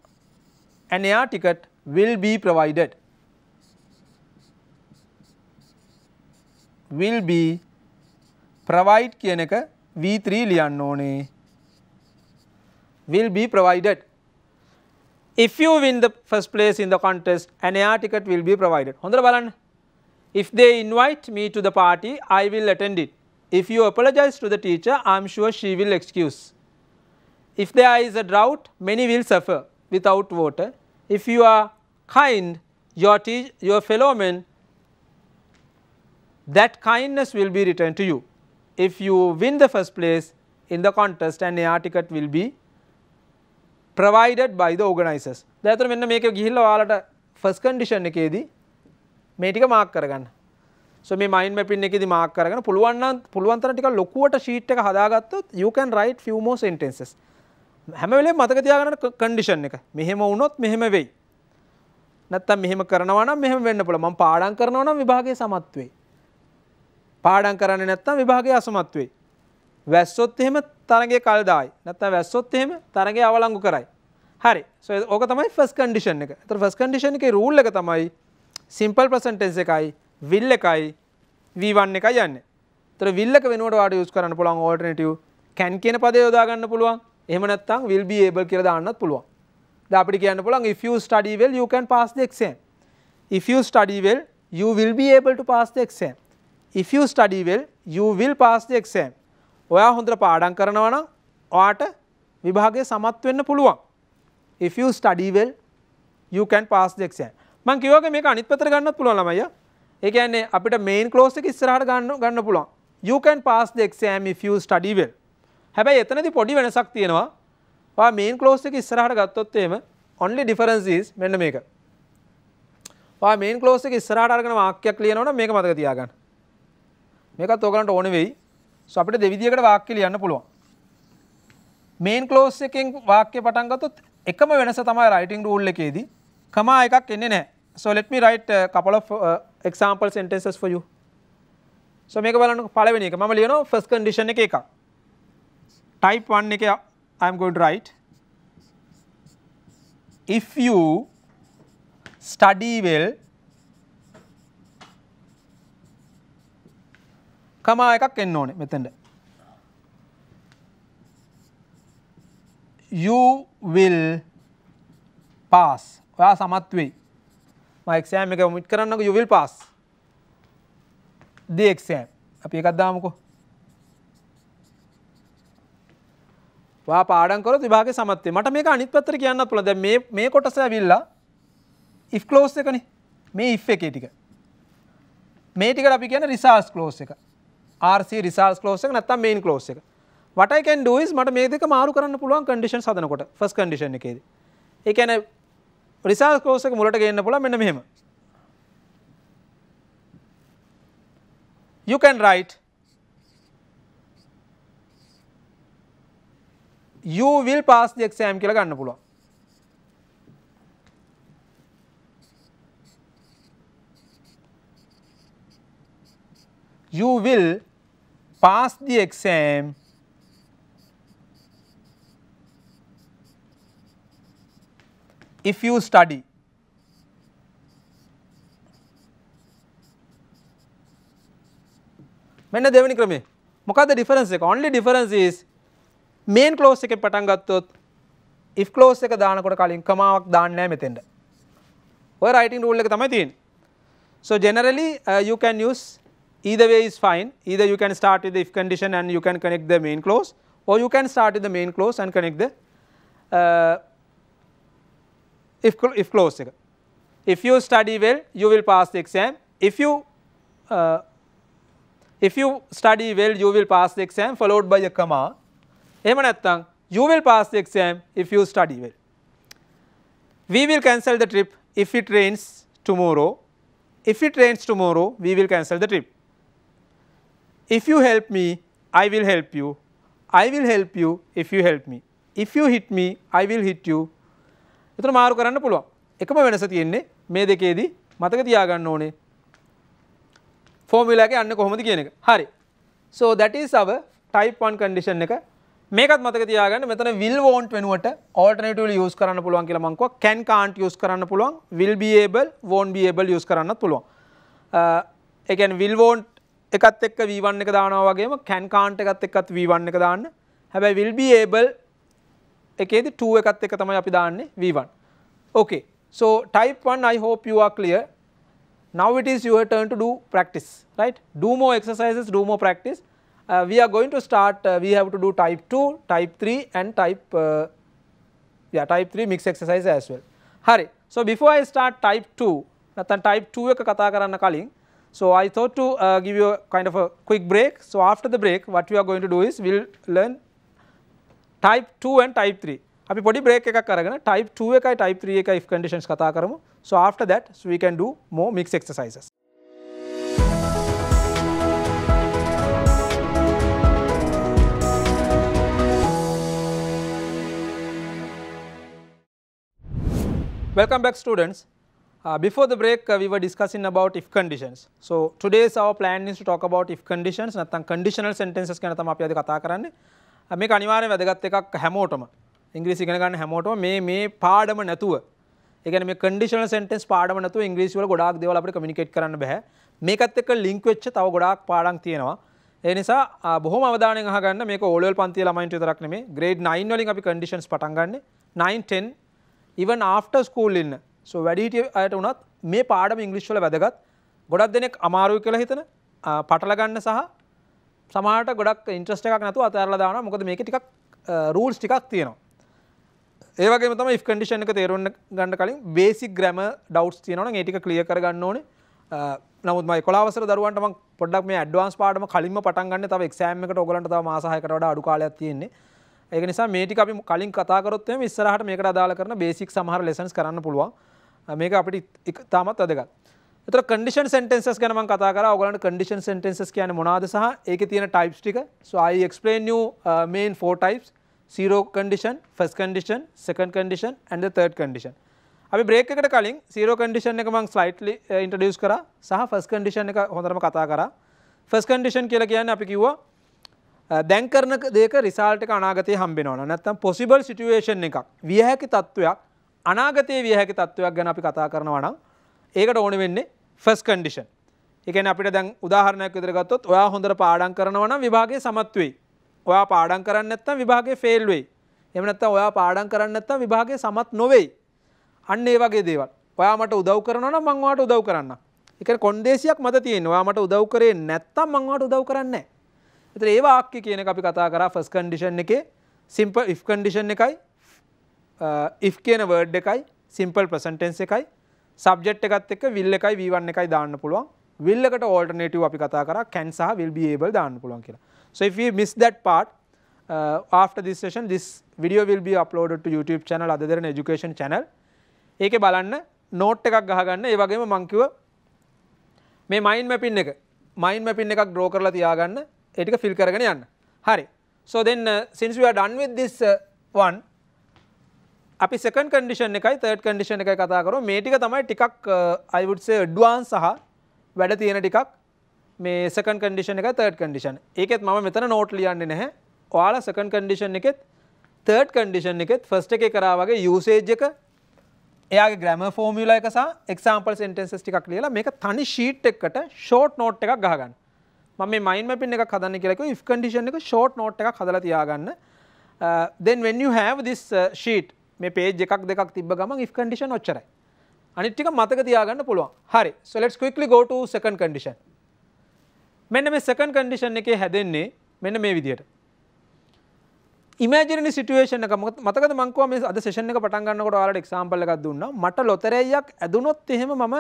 and එයා ticket will be provided will be provide කියන එක v3 ලියන්න ඕනේ will be provided if you win the first place in the contest an air ticket will be provided. If they invite me to the party, I will attend it. If you apologize to the teacher, I am sure she will excuse. If there is a drought, many will suffer without water. If you are kind, your, your fellow men, that kindness will be returned to you. If you win the first place in the contest, an air ticket will be ප්‍රවයිඩඩ් බයිද ඕගනයිසස් දැතර මෙන්න මේක ගිහිල්ල වාලට ෆස් condition එකේදී මේටික mark කරගන්න මේ මයින් පින් එක mark කරන පුළුවන් පුළුවන්තරටික ලොකුවට ශීට් එක හදාගත්තොත් යකන් රයිට් ෆියමෝ සෙන්ටන්සස් හැමවෙලේ මතක තියාගන කන්ඩිෂන් එක මෙහෙම වුණොත් මෙහෙම වෙයි නැත්තම් මෙහෙම කරනවනම් මෙහෙම වෙන්න පුළුවන් මම පාඩම් කරනවා නම් විභාගයේ සමත් වෙයි පාඩම් කරන්නේ නැත්තම් විභාගයේ අසමත් වෙයි වැස්සොත් එහෙම තරගේ කල්දායි නැත්ත වැස්සොත් එහෙම තරගේ අවලංගු කරයි. හරි ඕක තමයි ෆස් කඩිෂන් එක තර ෆස් කඩිෂන් එක රූල්ල එක තමයි සිම්පල් ප්‍රසන්ටෙන්ස එකයි විල්ල එකයි වීවන්න එක යන්න තර විල්ලක වෙනුවට වාට යස් කරන්න පුළුවන් ඕල්ටනටව කැන් කියන පද යොදාගන්න පුළුවන් එහම නැත්තං විල් ඒබල් කියර දාන්නත් පුළුවන් අපි කියන්න පුළන් if you study well you can pass the exam if you study well you will be able to pass the exam if you study well you will pass the exam ඔයා හොඳට පාඩම් කරනවන ඔයාට විභාගය සමත් වෙන්න පුළුවන්. if you study well you can pass the exam. මං කිව්වා මේක අනිත් පැත්තට ගන්නත් පුළුවන් ළමයියා. ඒ කියන්නේ අපිට main clause එක ඉස්සරහට ගන්න ගන්න පුළුවන්. you can pass the exam if you study well. හැබැයි එතනදි පොඩි වෙනසක් තියෙනවා. ඔයා main clause එක ඉස්සරහට ගත්තොත් එහෙම only difference is මෙන්න මේක. ඔයා main clause එක ඉස්සරහට අරගෙන වාක්‍යයක් ලියනවනම් මේක මතක තියාගන්න. මේකත් ඔයගලන්ට ඕනේ වෙයි. සෝ අපිට දෙවිදියකට වාක්‍ය ලියන්න පුළුවන්. මේන් ක්ලෝස් එකෙන් වාක්‍ය පටන් ගත්තොත් එකම වෙනස තමයි රයිටින් රූල් එකේදී කමා එකක් එන්නේ නැහැ. So let me write a couple of uh, example sentences for you. So මේක බලන්න පළවෙනි එක මම ලියනවා first condition එක එකක්. type 1 එක I am going to write if you study well කමා එකක් එන්න ඕනේ මෙතෙන්ට you will pass ඔයා සමත් වෙයි මම එක්සෑම් එක ඔමිට් කරන්නකෝ you will pass the exam අපි එකක් දාමුකෝ ඔයා පාඩම් කරොත් විභාගේ සමත් වෙයි මට මේක අනිත් පැත්තට කියන්නත් පුළුවන් දැන් මේ මේ කොටස ඇවිල්ලා if clause එකනේ මේ if එකේ ටික මේ ටිකට අපි කියන්නේ results clause එක RC results close එක නැත්තම් main close එක. What I can do is මට මේ දෙක මාරු කරන්න පුළුවන් conditions හදනකොට first condition එකේදී. ඒ කියන්නේ results close එක මුලට ගේන්න පුළුවන් මෙන්න මෙහෙම. You can write you will pass the exam කියලා ගන්න පුළුවන්. you will pass the exam if you study. මෙන්න දෙවනි ක්‍රමේ මොකක්ද ඩිෆරන්ස් එක only difference is main clause එකේ පටන් ගත්තොත් if ක්ලෝස් එක දානකොට කලින් කමාවක් දාන්න නැහැ මෙතෙන්ට ඔය රයිටින් රූල් එක තමයි තියෙන්නේ so generally uh, you can use either way is fine either you can start with the if condition and you can connect the main clause or you can start with the main clause and connect the uh, if, if clause If you study well you will pass the exam if you uh, if you study well you will pass the exam followed by a comma එහෙම you will pass the exam if you study well. We will cancel the trip if it rains tomorrow if it rains tomorrow we will cancel the trip. if you help me, I will help you, I will help you if you help me, if you hit me, I will hit you. එතන මාරු කරන්න පුළුවන්. එකම වෙනස තියෙන්නේ මේ දෙකේදී මතක තියාගන්න ඕනේ ෆෝමියුලා එක යන්නේ කොහොමද කියන එක. හරි. So that is our type 1 condition එක. මේකත් මතක තියාගන්න මෙතන will won't වෙනුවට alternatively use කරන්න පුළුවන් කියලා මං කිව්වා. can can't use කරන්න පුළුවන්. will be able won't be able use කරන්නත් පුළුවන්. Uh, ඒ කියන්නේ will won't එකත් එක්ක V1 එක දානවා වගේම can can't එකත් එක්කත් V1 එක දාන්න. හැබැයි will be able එකේදි 2 එකත් එක්ක තමයි අපි දාන්නේ V1. Okay. So type 1 I hope you are clear. Now it is your turn to do practice, right? Do more exercises, do more practice. Uh, we are going to start, uh, we have to do type 2, type 3 and type, uh, yeah, type 3 mixed exercise as well. Hari. So before I start type 2, නැත්තම් type 2 එක කතා කරන්න කලින් So, I thought to uh, give you a kind of a quick break. So, after the break what we are going to do is we will learn type 2 and type 3. අපි පොඩි break එකක් අරගෙන type 2 එකයි type 3 එකයි if conditions කතා කරමු. So, after that so we can do more mixed exercises. Welcome back students. Uh, before the break, uh, we were discussing about if conditions. So, today's our plan is to talk about if conditions නැත්නම් conditional sentences ගැන තමයි අපි අද කතා කරන්නේ. Uh, මේක අනිවාර්යෙන් වැදගත් එකක් හැමෝටම. ඉංග්‍රීසි ඉගෙන ගන්න හැමෝටම මේ මේ පාඩම නැතුව. ඒ කියන්නේ මේ conditional sentence පාඩම නැතුව ඉංග්‍රීසි වල ගොඩාක් දේවල් අපිට communicate කරන්න බෑ. මේකත් එක්ක link වෙච්ච තව ගොඩාක් පාඩම් තියෙනවා. ඒ නිසා uh, බොහොම අවධානයෙන් අහගන්න මේක O level පන්තියේ ළමයින්ට විතරක් නෙමෙයි. grade 9 වලින් අපි conditions පටන් ගන්න. 9 10 even after school ඉන්න සෝ වැඩිහිටිය අයට වුණත් මේ පාඩම ඉංගලිශ්වල වැදගත් ගොඩක් දෙනෙක් අමාරුව කියලා හිතන පටලගන්න සහ සමහට ගොඩක් ඉන්ට්‍රස්ට එකක් නතු අතරලා දාන මොකද මේක ටිකක් රූල්ස් ටිකක් තියෙනවා ඒවගේ තම ඉස් කඩිෂන් එක තේරුන්න ගන්න කලින් බේසි ග්‍රම ඩව්ස් තියනවන ඒටික කලිය කරගන්න ඕන නමුත් මයි කොලාවසර දරුවන්ටම පොඩක් මේ ඩ්වාන්ස් පාඩම කලින්ම පටන්ගන්න තව එක්ෂෑම් එකට ඔගලන්ට තව මාසාහයකට අඩු කාලයක් තියෙන්නේ ඒක නිසා මේටි අපි කලින් කතාකරොත්ම ඉස්සරහට මේකට අදාළ කරන බේසික් සමහර ලෙසන්ස් කරන්න පුළුවන් මේක අපිට තාමත් අදගත් එතර කඩිෂන් සෙන්ටන්සස් ගැනම කතා කර ඔගලට කඩිෂන් සෙන්ටන්සස් කියන මොනාද සහ ඒක තියෙන ටයිප්ස් ටික සයි explain main four types zero condition first condition second condition and third condition අපි බ්‍රේකට කලින් සීරෝ කඩිෂන් එක මං ස්ලයිට්ලි ඉන්ටඩියස් කර සහ ෆස් කඩිෂන් එක හොඳරම කතා කර ෆස් කඩිෂන් කියලා කියන්න අපි කිව්වා uh, දැන් කරන දෙක රිසාල්ට අනාගතය හම්බෙනවන නැත්තම් පොසිබල් සිටුවේෂන් එකක් වියහැකි තත්ත්වයක් අනාගතයේ විය හැකි තත්ත්වයක් ගැන අපි කතා කරනවා නම් ඒකට ඕන වෙන්නේ ෆස් කන්ඩිෂන්. ඒ කියන්නේ අපිට දැන් උදාහරණයක් විදිහට ගත්තොත් ඔයා හොඳට පාඩම් කරනවා නම් විභාගය සමත් වෙයි. ඔයා පාඩම් කරන්නේ නැත්නම් විභාගය ෆේල් වෙයි. එහෙම නැත්නම් ඔයා පාඩම් කරන්නේ නැත්නම් විභාගය සමත් නොවේයි. අන්න ඒ වගේ දේවල්. ඔයා මට උදව් කරනවා නම් මම ඔයාට උදව් කරන්නම්. ඒ කියන්නේ කොන්දේසියක් මත තියෙන. ඔයා මට උදව් කරේ නැත්නම් මම ඔයාට උදව් කරන්නේ නැහැ. ඒතර ඒ වාක්‍ය කියන එක අපි කතා කරා ෆස් කන්ඩිෂන් එකේ සිම්පල් if කන්ඩිෂන් එකයි Uh, if කියන වර්ඩ් එකයි සිම්පල් ප්‍රසන්ටෙන්ස් එකයි සබ්ජෙට් එකත් එක්ක විල් එකයි V1 එකයි දාන්න පුළුවන් will එකට alternative අපි කතා කරා can සහ will be able දාන්න පුළුවන් කියලා. So if we miss that part uh, after this session this video will be uploaded to YouTube channel other than education channel. ඒකේ බලන්න නෝට් එකක් ගහගන්න ඒ වගේම මං කිව්ව මේ මයින්ඩ් මැපින් එක මයින්ඩ් මැපින් එකක් ඩ්‍රෝ කරලා තියාගන්න ඒ ටික ෆිල් කරගෙන යන්න. හරි. So then uh, since we are done with this uh, one අපි සකන් කඩිෂන් එකයි තර්ඩ් කඩිෂන් එක කතාකරු මේ ටික තමයි ටිකක් අයිවුඩ්සේ uh, ඩ්වාන් සහ වැඩ තියෙන ටිකක් මේ සකන් කඩිෂන් එක තර්ඩ් කඩිෂන් ඒකෙත් ම මෙතන නෝට් ලියන්න නැහැ ඔයාල සකන් කඩිෂන් එකෙත් තර්ඩ් කඩිෂන් එකෙත් ෆස්ට එක කරාවගේ යුසේජ් එක එයාගේ ග්‍රම ෆෝමියල එක සහ එක්සාම්පල් සෙන්ටන්සස් ටිකක් ලියලා මේක තනි ශීට් එකට ෂෝට් නෝට් එකක් ගහගන්න මම මයින් මැපින් එක කදන්න කියලක ඉෆ් කඩිෂන් එක ෂෝට් නෝට් එක කදලා තියාගන්න uh, then when you have this uh, sheet මේ පේජ් එකක් දෙකක් තිබ ගමන් if condition ඔච්චරයි අනිත්ටික මතක තියාගන්න පුළුවන් හරි so let's quickly go to second condition මෙන්න මේ second condition එකේ හැදෙන්නේ මෙන්න මේ විදියට ඉමජන සිටුවේෂන එක මතක මංකව මේ අද සේෂන එක පටන් ගන්නකොට ඔයාලට එක්සාම්පල් එකක් දුන්නා මට ලොතරැයියක් ඇදුනොත් එහෙම මම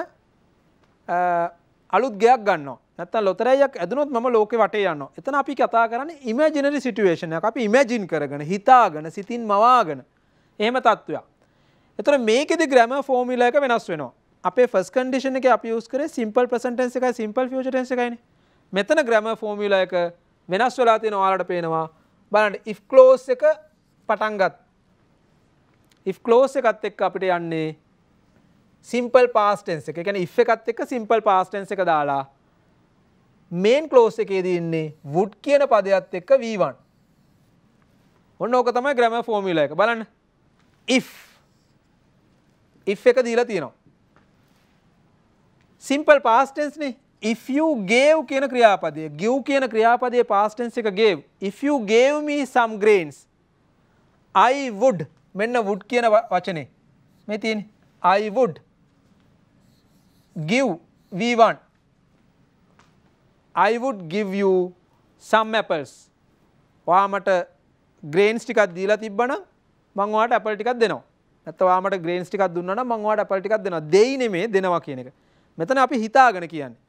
අලුත් ගයක් ගන්නවා නැත්තම් ලොතරැයියක් ඇදුනොත් මම ලෝකෙ වටේ යනවා එතන අපි කතා කරන්නේ ඉමජිනරි සිටුවේෂන් එක අපි ඉමැජින් කරගෙන හිතාගෙන සිතින් මවාගෙන එහෙම තත්ත්වයක්. එතකොට මේකෙදි ග්‍රැමර් ෆෝමියුලා එක වෙනස් වෙනවා. අපේ ෆස්ට් කන්ඩිෂන් එකේ අපි යූස් කරේ සිම්පල් ප්‍රසන්ට් ටෙන්ස් එකයි සිම්පල් ෆියුචර් ටෙන්ස් එකයිනේ. මෙතන ග්‍රැමර් ෆෝමියුලා එක වෙනස් වෙලා තියෙනවා ඔයාලට පේනවා. බලන්න if clause එක පටන් ගත්. if clause එකත් එක්ක අපිට යන්නේ සිම්පල් past tense එක. ඒ කියන්නේ if එකත් එක්ක සිම්පල් past tense එක දාලා මේන් ක්ලෝස් එකේදී ඉන්නේ would කියන පදයක් එක්ක v1. ඔන්න ඕක තමයි ග්‍රැමර් ෆෝමියුලා එක. බලන්න if if එක දීලා තියෙනවා. simple past tense නේ. if you gave කියන ක්‍රියාපදය give කියන ක්‍රියාපදයේ past tense එක gave if you gave me some grains i would මෙන්න would කියන වචනේ මේ තියෙන්නේ i would give v1 i would give you some apples ඔයා මට grains ටිකක් දීලා තිබ්බනම් මං ඔයාලට ඇපල් ටිකක් දෙනවා. නැත්නම් ඔයාලට ග්‍රේන්ස් ටිකක් දුන්නා නම් මං ඔයාලට ඇපල් ටිකක් දෙනවා. දෙයි නෙමේ දෙනවා කියන එක. මෙතන අපි හිතාගෙන කියන්නේ.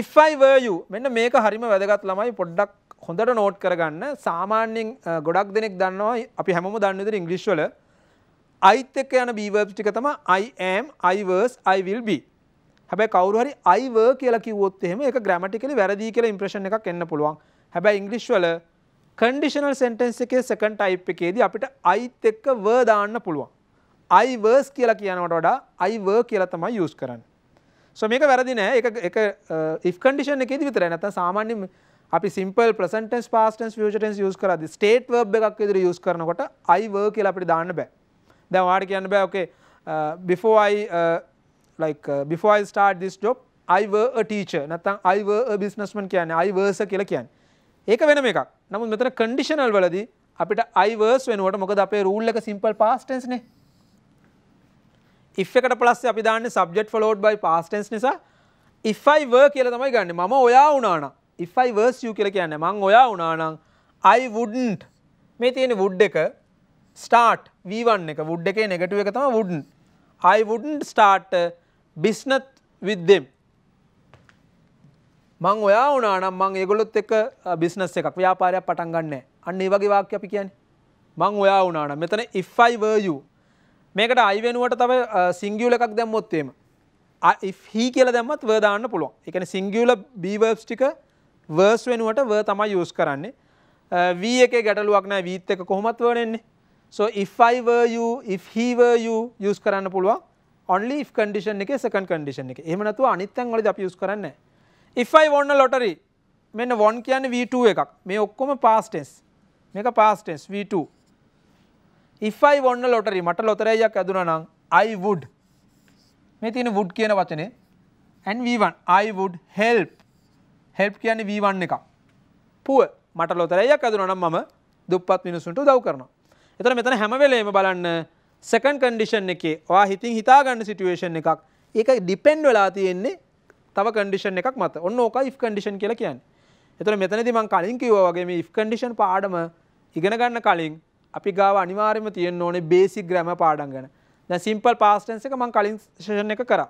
if i were you මෙන්න මේක හරිම වැදගත් ළමයි පොඩ්ඩක් හොඳට නෝට් කරගන්න සාමාන්‍යයෙන් ගොඩක් දෙනෙක් දන්නවා අපි හැමෝම දන්න විදිහට ඉංග්‍රීසි වල අයිත් එක්ක යන be verbs ටික තමයි i am i was i will be හැබැයි කවුරු හරි i were කියලා කිව්වොත් එහෙම ඒක grammatically වැරදි කියලා impression එකක් එන්න පුළුවන් හැබැයි ඉංග්‍රීසි වල කන්ඩිෂනල් සෙන්ටන්ස් එකේ සෙකන්ඩ් ටයිප් එකේදී අපිට අයිත් එක්ක වර් දාන්න පුළුවන්. I verse කියලා කියනවට වඩා I were කියලා තමයි use කරන්නේ. so මේක වැරදි නෑ. ඒක ඒක if condition එකේදී විතරයි. නැත්නම් සාමාන්‍ය අපි simple present tense past tense future tense use කරද්දී state verb එකක් විදිහට use කරනකොට I were කියලා අපිට දාන්න බෑ. දැන් ඔයාලට කියන්න බෑ okay uh, before I uh, like uh, before I start this job I were a teacher. නැත්නම් I were a businessman කියන්නේ I was කියලා කියන්නේ. ඒක වෙන එකක් නමුත් මෙතන කන්ඩිෂනල් වලදී අපිට අයිවර්ස් වෙනුවට මොකද අපේ රූල් එක සිම්පල් පාස්ටෙන්ස්නේ ඉෆකට පලස් අපි දාන්න සබ්ජෙට් ෆලෝඩ් බයි පාස්ටෙන්ස් නිසා ඉෆයිවර් කියල තමයි ගන්න මම ඔයා උනාන ඉෆයිවර්ස් යු කියල කියන්න මං ඔයා උනානම් අයිවුඩන්ට් මේ තියෙන වුඩ් එක ස්ටාට් වීවන් එක වුඩ් එකේ නෙගටුව එක තම වුඩන් අයිවුඩන්ට් ස්ටාට් බිස්නත් විද්දෙම් මං ඔයා වනානම් මං ඒගොලොත් එක බිස්නස් එකක් ව්‍යාපාරයක් පටන් ගන්න අන්න ඒ වගේ වාක්‍ය අපි කියන්නේ මං ඔයා වනානම් මෙතන ඉෆයි වර්යු මේකට අයිවෙනුවට තව සිංගියල එකක් දැම්මොත්තේම හි කියල දැම්මත් වර්දාන්න පුළුවන් එකන සිංගියල බීවර්ස් ටික වර්ස් වෙනුවට වර් තමයි යස් කරන්නේ වී එක ගැටලුවක්න වීත් එක කොහොමත් වරෙන්නේ so if I were you if he were you use කරන්න පුළුවන් only if condition එකේ second condition එක එහෙම නැතුව අනිත් තැන් වලදී අපි use කරන්නේ නැහැ if I won a lottery මෙන්න won කියන්නේ v2 එකක් මේ ඔක්කොම past tense මේක past tense v2 if I won a lottery මට ලොතරැයියක් ඇදුනා නම් I would මේ තියෙන would කියන වචනේ and v1 I would help help කියන්නේ v1 එකක් poor මට ලොතරැයියක් ඇදුනා නම් මම දුප්පත් මිනිසුන්ට උදව් කරනවා එතන මෙතන හැම වෙලේම බලන්න second condition එකේ ඔයා හිතින් හිතාගන්න situation එකක් ඒක depend වෙලා තියෙන්නේ තව කඩිෂන් එකක් මත ඔන්න ඕක ඉෆ් කඩිෂන් කියලා කියන්න එතර මෙතනති මං කලින් කිවෝගේ මේ ඉෆ් කඩිෂන් පාඩම ඉගෙන ගන්න කලින් අපි ගාව අනිවාර්යම තියෙන් ඕනේ බේසි ග්‍රම පාඩන් ගැන දැ සිම්පල් පාස්ටන්ස එක මං කලින් ශෂණ එක කර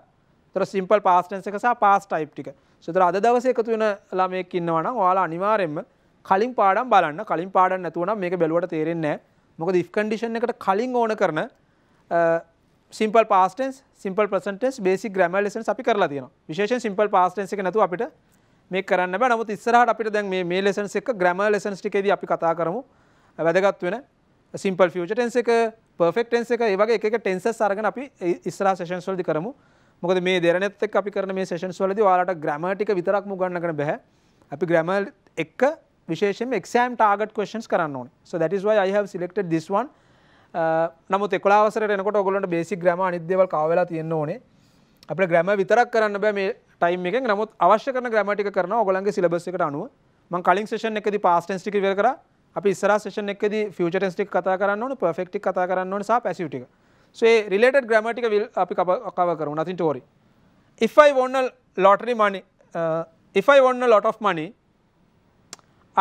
තර සිම්පල් පාස්ටන්ස එකසා පාස් ටයිප් ටික සුතර අද දවස එකතු වෙන ළමයෙක් ඉන්නවන ඔයාලා අනිවාරෙන්ම කලින් පාඩම් බලන්න කලින් පාඩන් නැතුවන මේක බැලුවට තේරෙන්නේ මොකද ඉෆ් කඩිෂන් එකට කලින් ඕන කරන simple past tense simple present tense basic grammar lessons අපි කරලා තියෙනවා. විශේෂයෙන් සිම්පල් පාස්ට් ටෙන්ස් එක නැතුව අපිට මේක කරන්න බෑ. නමුත් ඉස්සරහට අපිට දැන් මේ මේ ලෙසන්ස් එක ග්‍රැමර් ලෙසන්ස් ටිකේදී අපි කතා කරමු. වැදගත් වෙන සිම්පල් ෆියුචර් ටෙන්ස් එක, පර්ෆෙක්ට් ටෙන්ස් එක, ඒ වගේ එක එක ටෙන්සස් අරගෙන අපි ඉස්සරහ සෙෂන්ස් වලදී කරමු. මොකද මේ දෙරණෙත් එක්ක අපි කරන මේ සෙෂන්ස් වලදී ඔයාලට ග්‍රැමර් ටික විතරක්ම උගන්වන්න ගන්න බෑ. අපි ග්‍රැමර් එක විශේෂයෙන්ම එක්සෑම් ටාගට් ක්වෙස්චන්ස් කරන්න ඕනේ. So that is why I have selected this one. නමුත් එකොලාවසර එනකොට ඔගොලන්ට බේසි ග්‍රම අනිද්‍යවල් කාවලා තියෙන්න ඕනේ අප ග්‍රම විතරක් කරන්න බෑ මේ ටයිම් එක නමුත් අවශ්‍ය කරන ග්‍රමටි කරන ඔගලන්ගේ සිලබස් එකට අනුව මං කලින් සේෂන් එකද පාස්ටන්ස්ටික වර කර අපි ස්ර සේෂන් එකද ෆියචටස්ටික් කතා කරන්න ඕන පෆෙක්ටි කතා කරන්න ඕන සා පැසිටික සේ රිලට ග්‍රමටික විල් අපි කව කරු නතින් ටෝරි ඉෆයි ඔන්න ලොටරි මනි ඉෆයි ඔන්න ලොට of money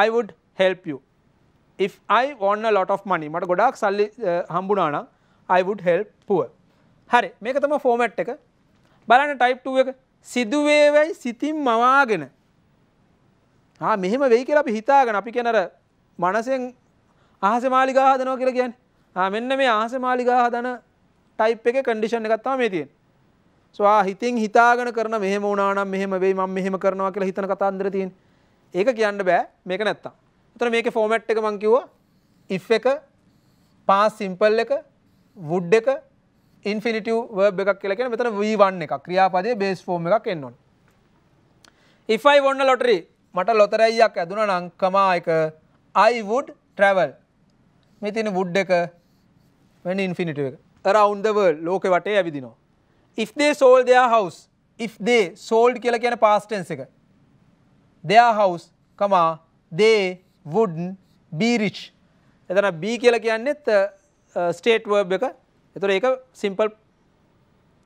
I would help you if I want a lot of money මට ගොඩක් සල්ලි හම්බුනානම් I would help poor. හරි මේක තම ෆෝමැට් එක බලන්න ටයිප් 2 එක සිදුවේවයි සිතින් මවාගෙන ආ මෙහෙම වෙයි කියලා අපි හිතාගෙන අපි කියන අර මනසෙන් අහස මාලිගා හදනවා කියලා කියන්නේ. ආ මෙන්න මේ අහස මාලිගා හදන ටයිප් එකේ කන්ඩිෂන් එකක් තමයි මේ තියෙන්නේ. සෝ ආ හිතින් හිතාගෙන කරන මෙහෙම වුණා නම් මෙහෙම වෙයි මම මෙහෙම කරනවා කියලා හිතන කතාන්දර තියෙන්නේ. ඒක කියන්න බෑ මේක නැත්තම්. එතන මේකේ ෆෝමැට් එක මම කිව්වා if එක past simple එක would එක infinitive verb එකක් කියලා කියන මෙතන v1 එකක් ක්‍රියාපදයේ base form එකක් එන්න ඕන. if i won a lottery මට ලොතරැයියක් ඇදුණා නම් කමා එක i would travel මේ තියෙන would එක වෙන infinitive එක around the world ලෝකෙ වටේ ඇවිදිනවා. if they sold their house if they sold කියලා කියන past tense එක their house කමා they වුඩන් බීරිච් එතන බී කියල කියන්නෙත් ස්ටේට් වර්බ් එක එතුර ඒක සිම්පල්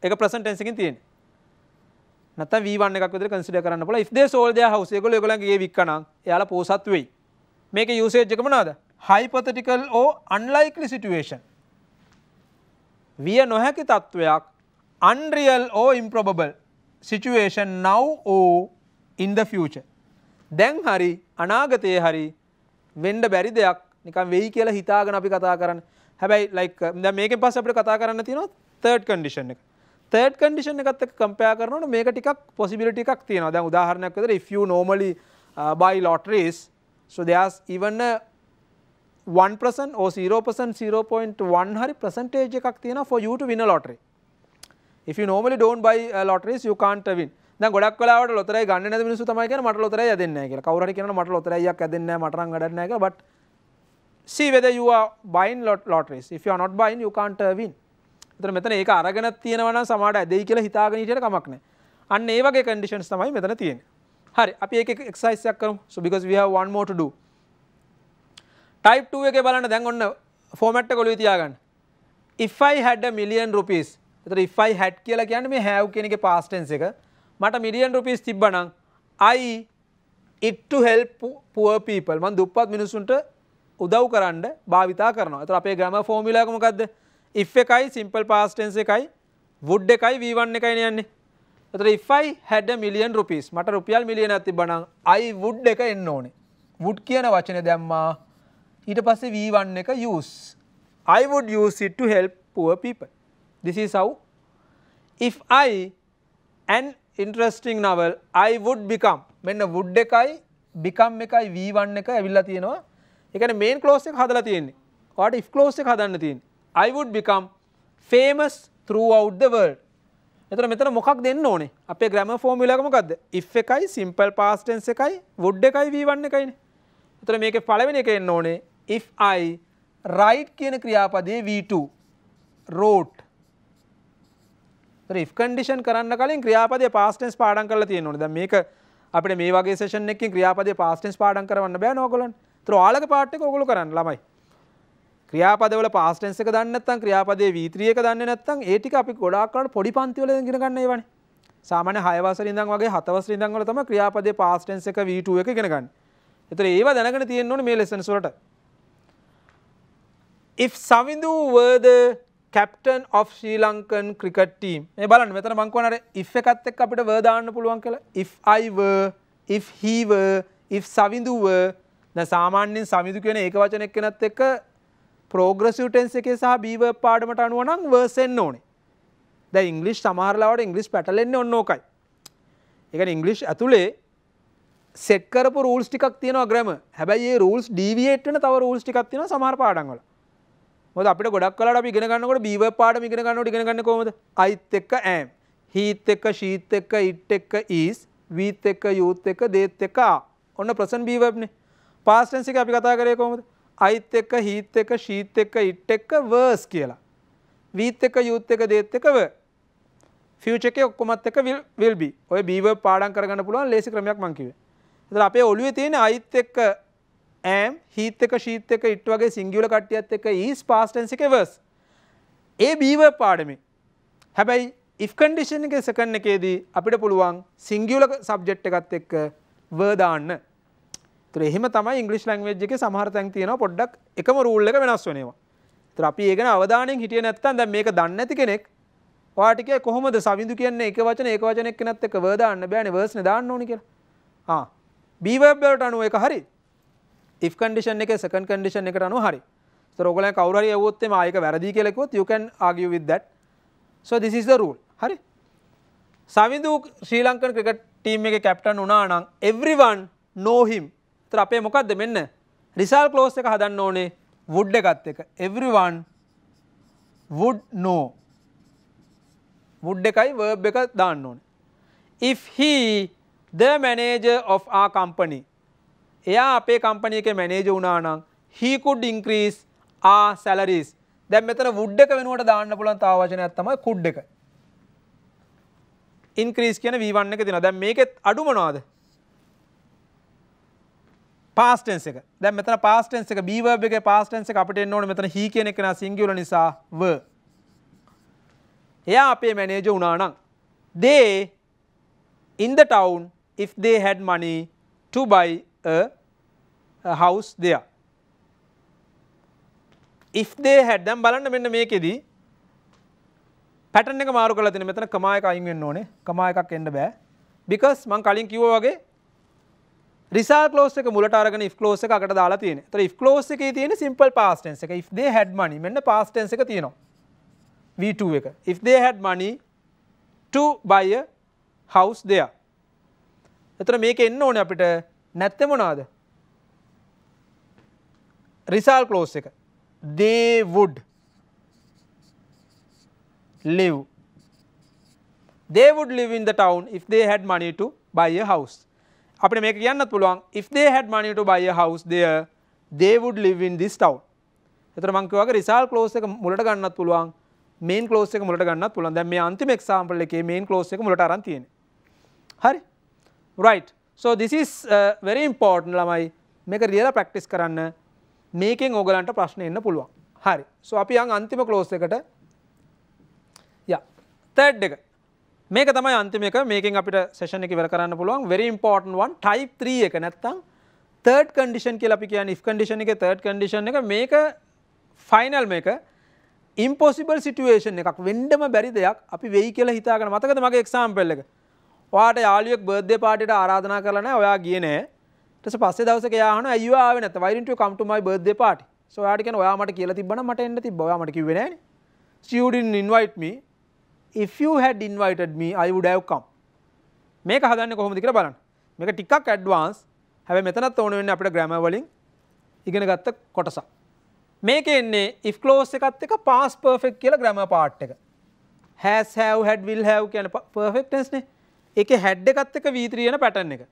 එක ප්‍රසන්ටන්සිකින් තියෙන නත වීවන්න එකක කන්සිඩ කරන්න පුල ඉදේ සෝල්දය හවසේකොල ගොලගේ වික්කන යාල පෝසත් වෙයි මේක යුසේජ්ජකම නාද හයිපතටිකල් ඕ අන්ලයිකලි සිටුවේෂන් විය නොහැකි තත්ත්වයක් අන්රියල් ඕ ඉම්ප්‍රොබබල් සිටුවේෂන් නව් ඕ ඉන්ද ෆච දැන් හරි අනාගතය හරි වෙන්ඩ බැරි දෙයක් නිකන් වෙයි කියලා හිතාගෙන අපි කතා කරන්න හැබැයි ලයික් ද මේක පස් අපට කතා කරන්න තියෙනවා තර්ඩ් කඩිෂන් එක තර්ඩ් කඩිෂන් එකත් කම්පයා කරනට මේක ටික් පොසිබිලිට එකක් තියෙනවා දැන් උදාහරණයක් වෙතර if you normally uh, buy lotteries so there's even a 1% or 0% 0.1 hari percentage එකක් තියෙනවා for you to win a lottery if you normally don't buy uh, lotteries you can't uh, win ගොඩක් කලාට ලොතර ගන්න මිනිසු තමයි මට ලොතර දෙන්න කිය කවර කියන මට ලොතරයක් දෙන්න මටරන් ගඩන්න එක බට see whether you are buying lot lotteries if you are not buying you can't uh, win එතන මෙතන ඒක අරගෙන තියෙනවා නම් සමහරට ඇදෙයි කියලා හිතාගෙන හිටියට කමක් නැහැ අන්න ඒ වගේ conditions තමයි මෙතන තියෙන්නේ හරි අපි ඒක exercise එකක් කරමු so because we have one more to do type 2 එකේ බලන්න දැන් ඔන්න format එක ඔලුවේ තියාගන්න if i had a million rupees එතන if i had කියලා කියන්නේ මේ have කියන එකේ past tense එක මට මිලියන් රුපිස් තිබ්බනම් අයි ඉට්ටු හෙල් පුව පීපල් මන් දුප්පත් මිනිසුන්ට උදව් කරන්න භාවිතා කරනවා ඇත අපේ ග්‍රම ෆෝමිලාකමකක්ද ඉ් එකයි සිම්පල් පාස්ටන්ස එකයි වුඩ් එකයි වීවන්න එකයි යන්නේ එතර ඉෆයි හැඩ මිලියන් රුපිස් මට රුපියල් මිලියන ඇති බනං අයි වුඩ් එක එන්න ඕනේ වුඩ් කියන වචනය දැම්මා ඊට පස්සේ වීවන්න එක yes I would use it to help poor people. This is how if I and interesting novel I would become මෙන්න වුඩ් එකයි බිකම් එකයි වීවන්න එක ඇවිල්ලා තියෙනවා එකන මේන් කලෝස් එක හදලා තියෙන්නේ වාට ඉෆ් කලෝස් එක හදන්න තියෙන් අයිවුඩ් බිකම් ෆේමස් තවර්ඩ් එතර මෙතන මොකක් දෙන්න ඕනේ අපේ ග්‍රම ෆෝමිලකමකක්ද ඉෆ් එකයි සිම්පල් පාස්ටන්ස එකයි වුඩ් එකයි වීවන්න එකයින එතර මේක පලවෙෙන එක එන්න ඕනේ ඉෆ් අයි රයිට් කියන ක්‍රියාපදේ V2 රෝට් ඉෆ් කන්ඩිෂන් කරන්න කලින් ක්‍රියාපදය පාස්ටෙන්ස් පාඩන් කල තියෙනවන ද මේක අපට මේ වගේ සේෂන් එක ක්‍රියාපදය පාස්ටෙන්ස් පාඩන් කරන්න බෑ නෝගලන් ත්‍රවාලක පාට්ටක ඔගොලු කරන්න ළමයි ක්‍රියාපදවල පාස්ටෙන්ස් එක දන්නත්තන් ක්‍රියාපදේ වීත්‍රියක දන්න නැත්තන් ඒටික අපි ගොඩාක් කරන්න පොඩි පන්තිවල ඉගෙනගන්න ඒවන සාමාන්‍ය හයවසර ඉඳන් වගේ හතවසර ඉඳන් වල තමයි ක්‍රියාපදේ පාස්ටෙන්ස් එක V2 එක ඉගෙන ගන්න. ඒතර ඒව දැනගෙන තියෙන්න ඕනේ මේ lessons වලට. if Savindu were the captain of Sri Lankan cricket team මේ බලන්න මෙතන මං කියනවා if එකත් එක්ක අපිට were දාන්න පුළුවන් කියලා if i were if he were if සවිඳු were දැන් සාමාන්‍යයෙන් සවිඳු කියන ඒක වචනයක් කෙනත් එක්ක progressive tense එකේ සහ be verb පාඩමට අනුව නම් verse එන්න ඕනේ දැන් ඉංග්‍රීසි සමහර ලාවට ඉංග්‍රීසි පැටලෙන්නේ ඔන්න ඕකයි ඒ කියන්නේ ඉංග්‍රීසි ඇතුලේ සෙට් කරපු rules ටිකක් තියෙනවා grammar හැබැයි ඒ rules deviate වෙන තව rules ටිකක් තියෙනවා සමහර පාඩම් වල මොද අපිට ගොඩක් කලාට අපි ඉගෙනගන්නකොට බීව පාඩම ඉගෙනගන්නකොට ඉගෙනගන්න කොහොමද අයිත් එක්ක ඇම් හීත් එක්ක ශීත් එක්ක ඉට් එක්ක ඊස් වීත් එක්ක යූත් එක්ක දේත් එක්ක ආ ඔන්න ප්‍රසන් බීවබ්නේ පාස්ට් ටෙන්ස් එක අපි කතා කරේ කොහොමද අයිත් එක්ක හීත් එක්ක ශීත් එක්ක ඉට් එක්ක වර්ස් කියලා වීත් එක්ක යූත් එක්ක දේත් එක්ක වර් ෆියුචර් එකේ ඔක්කොමත් එක විල් බී ඔය බීවබ් පාඩම් කරගන්න පුළුවන් ලේසි ක්‍රමයක් මං කිව්වේ එතන අපේ ඔළුවේ තියෙන අයිත් එක්ක ඇම් හීත්තක ශීත්තක ඉට් වගේ සිංගියල කට්ටියත් එක ඊස් පාස්ටන්සිකවස් ඒ බීව පාඩමි හැබැයි ඉෆ් කන්ඩිෂන් එක සකන්න එකේදී අපිට පුළුවන් සිංගියල සබ්ජෙට් එකත් එක්ක වර්දාන්න තුර එහෙම තමයි ඉංගලිස් ලංවේජ් එක සමහර තැන් තියෙන පොඩ්ඩක් එකම රූල් එක වෙනස් වෙනවා තුර අපි ඒකන අවධානයෙන් හිටිය නැත්තම් දැන් මේක දන්නේ නැති කෙනෙක් ඔයාට කිය කොහොමද සවිඳු කියන්නේ එක වචන ඒක වචන එක්කනත් එක්ක වර්දාන්න බෑනේ වර්ස්නේ දාන්න ඕනි කියලා ආ බීවර්බ් වලට අනුව ඒක හරියි ඉෆ් කන්ඩිෂන් එක සකන් කන්ඩිෂන් එකට අනු හරි රෝගල කවරරි ඇවොත්තේ මයක වැරදි කෙලෙකුත් යකන් ආගිය විදදත් සො දිසිස්ද රූල් හරි සවිදු ශ්‍රී ලංකන් ක්‍රිකට ටීම් එක කැප්ටන් උනානං එවරිවන් නෝහිම් තර අපේ මොකක්ද මෙන්න රිසල් කලෝස් එක හදන්න ඕනේ වුඩ්ඩ එකත් එක එවරිවන් වුඩ් නෝ වුඩ් එකයි වර්බ් එක දාන්න ඕන if he the manager of our company එයා අපේ කම්පනිය එක මැනේජර් වුණා නම් he could increase our salaries. දැන් මෙතන would එක වෙනුවට දාන්න පුළුවන් තව වචනයක් තමයි could එක. increase කියන v1 එක තියෙනවා. දැන් මේකෙත් අඩු මොනවද? past tense එක. දැන් මෙතන past tense එක be verb එකේ past tense එක අපිට එන්න ඕනේ මෙතන he කියන එක නා singular නිසා were. එයා අපේ මැනේජර් වුණා නම් they in the town if they had money to buy a house there. If they had දැම් බලන්න මෙන්න මේකෙදී පැටන එක මාරු කල තින මෙතන කමායක අයින් වෙන්න ඕනේ කමා එකක් එන්න බෑ because මං කලින් කිව්වා වගේ result clause එක මුලට අරගෙන if clause එක අකට දාලා තියෙන. ඒතර if clause එකේ තියෙන simple past tense එක if they had money මෙන්න past tense එක තියෙනවා. v2 එක. if they had money to buy a house there. ඒතර මේක එන්න ඕනේ අපිට නැත්නම් මොනවාද? රිසාල් කලෝස් එක දේවුඩ් live they would live in the town if they had money to buy a house අපිට මේක කියන්නත් පුළුවන් if they had money to buy a house there they would live in this town එතකොට මම කිව්වා රිසාල් close එක මුලට ගන්නත් පුළුවන් මේන් ක්ලෝස් එක මුලට ගන්නත් පුළුවන් දැන් මේ අන්තිම එක්සාම්පල් එකේ මේන් ක්ලෝස් එක මුලට අරන් තියෙන්නේ හරි right so this is uh, very important ළමයි මේක රියලා ප්‍රැක්ටිස් කරන්න මේකෙන් ඕගලන්ට ප්‍රශ්න එන්න පුළුවන් හරි සෝ අපි යන් අන්තිම ක්ලෝස් එකට ය තැඩ් එක මේක තමයි අන්තිමක මේකින් අපිට සේෂන එක වර කරන්න පුළුවන් වෙරි ඉම්පෝර්ටන්වන් ටයිප් 3 එක නැත්තම් තර්ඩ් කන්ඩිෂන් කියලා අපි කියන්නේ if condition එකේ third condition එක මේක final මේක impossible situation එකක් වෙන්නම බැරි දෙයක් අපි වෙයි කියලා හිතාගෙන මතකද මගේ example එක ඔයාට යාළුවෙක් birthday party එකට ආරාධනා කරලා නැහැ ඔයා ගියේ නැහැ ඊට පස්සේ දවසක එයා අහනවා ඇයි ආවේ නැත්තේ why didn't you come to my birthday party so ඔයාට කියන ඔයා මට කියලා තිබ්බනම් මට එන්න තිබ්බා ඔයා මට කිව්වේ නෑනේ so you didn't invite me if you had invited me I would have come මේක හදන්නේ කොහොමද කියලා බලන්න මේක ටිකක් ඇඩ්වාන්ස් හැබැයි මෙතනත් ඕන වෙන්නේ අපිට ග්‍රැමර් වලින් ඉගෙන ගත්ත කොටසක් මේක එන්නේ if clause එකත් එක past perfect කියලා grammar part එක has have had will have කියන perfect tense නේ ඒකේ had එකත් එක v3 යන pattern එක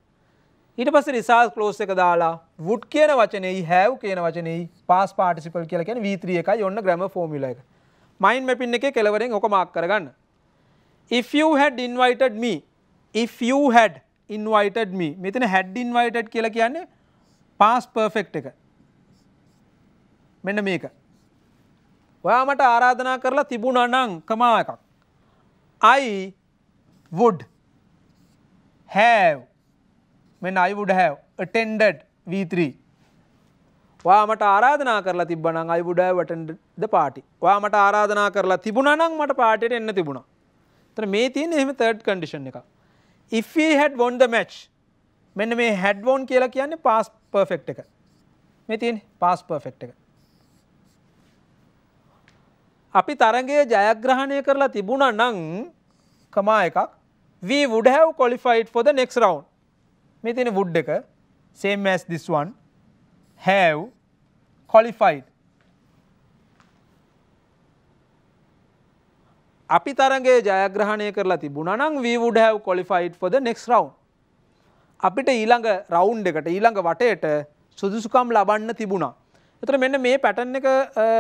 ඊට පස්ස රිසාස් කලෝස් එක දාලා වුඩ් කියන වචනෙයි හැව් කියන වචනෙයි පාස් පාටිසිපල් කියලා කියන්නේ V3 එකයි ඔන්න ග්‍රැමර් ෆෝමියුලා එක. මයින්ඩ් මැපින් එකේ කෙලවරෙන් ඔක මාක් කරගන්න. If you had invited me if you had invited me මෙතන had invited කියලා කියන්නේ past perfect එක. මෙන්න මේක. ඔයා මට ආරාධනා කරලා තිබුණා නම් කමා එකක්. I would have when I would have attended V3. ඔයා මට ආරාධනා කරලා තිබ්බනම් I would have attended the party. ඔයා මට ආරාධනා කරලා තිබුණා නම් මට පාටියට එන්න තිබුණා. එතන මේ තියෙන්නේ එහෙම third condition එකක්. if we had won the match මෙන්න මේ had won කියලා කියන්නේ past perfect එක. මේ තියෙන්නේ past perfect එක. අපි තරගය ජයග්‍රහණය කරලා තිබුණා නම් කමා එකක් we would have qualified for the next round මේ තියෙන would එක same as this one have qualified අපි තරගේ ජයග්‍රහණය කරලා තිබුණා නම් we would have qualified for the next round අපිට ඊළඟ රවුන්ඩ් එකට ඊළඟ වටයට සුදුසුකම් ලබන්න තිබුණා එතන මෙන්න මේ පැටර්න් එක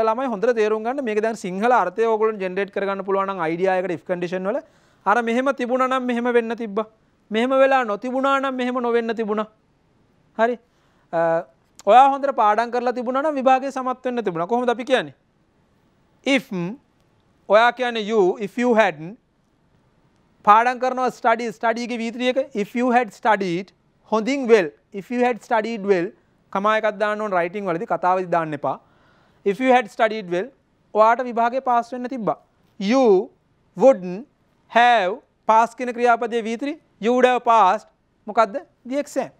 ළමයි හොඳට තේරුම් ගන්න මේක දැන් සිංහල අර්ථය ඕගොල්ලෝ ජෙනරේට් කරගන්න පුළුවන් නම් අයිඩියා එකට if condition වල අර මෙහෙම තිබුණා නම් මෙහෙම වෙන්න තිබ්බා මෙහෙම වෙලා නොතිබුණා නම් මෙහෙම නොවෙන්න තිබුණා හරි ඔයා හොඳට පාඩම් කරලා තිබුණා නම් විභාගේ සමත් වෙන්න තිබුණා කොහොමද අපි කියන්නේ if ඔයා කියන්නේ you if you hadn't පාඩම් කරනවා study study එකේ V3 එක if you had studied හොඳින් well if you had studied well කමා එකක් දාන්න ඕන රයිටින් වලදී කතාවදී දාන්න එපා if you had studied well ඔයාට විභාගේ පාස් වෙන්න තිබ්බා you wouldn't have pass කියන ක්‍රියාපදයේ V3 you would have passed මොකක්ද the exam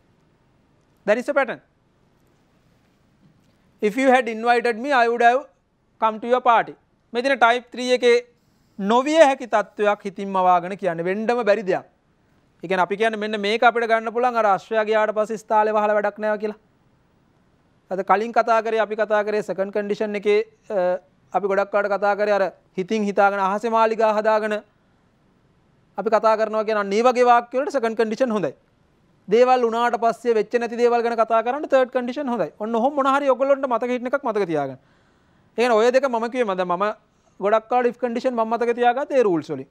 that is a pattern if you had invited me I would have come to your party මෙතන type 3 එකේ නොවිය හැකි තත්ත්වයක් හිතින්ම වාගෙන කියන්නේ වෙන්නම බැරි දෙයක්. ඒ කියන්නේ අපි කියන්නේ මෙන්න මේක අපිට ගන්න පුළුවන් අර ආශ්‍රය ගියාට පස්සේ ස්ථාලේ වහලා වැඩක් නැහැ කියලා. අද කලින් කතා කරේ අපි කතා කරේ සෙකන්ඩ් කන්ඩිෂන් එකේ අපි ගොඩක් කාට කතා කරේ අර හිතින් හිතාගෙන අහසේ මාලිගා හදාගෙන අපි කතා කරනවා කියන නීවගේ වාක්‍යවලට සෙකන්ඩ් කන්ඩිෂන් හොඳයි. දේවල් උනාට පස්සේ වෙච්ච නැති දේවල් ගැන කතා කරන්න තර්ඩ් කන්ඩිෂන් හොඳයි. ඔන්න ඔහොම මොන හරි ඔයගොල්ලන්ට මතක හිටින එකක් මතක තියාගන්න. ඒ කියන්නේ ඔය දෙක මම කිව්වේ මම දැන් මම ගොඩක් කාලේ if condition මම මතක තියාගත්තේ ඒ rules වලින්.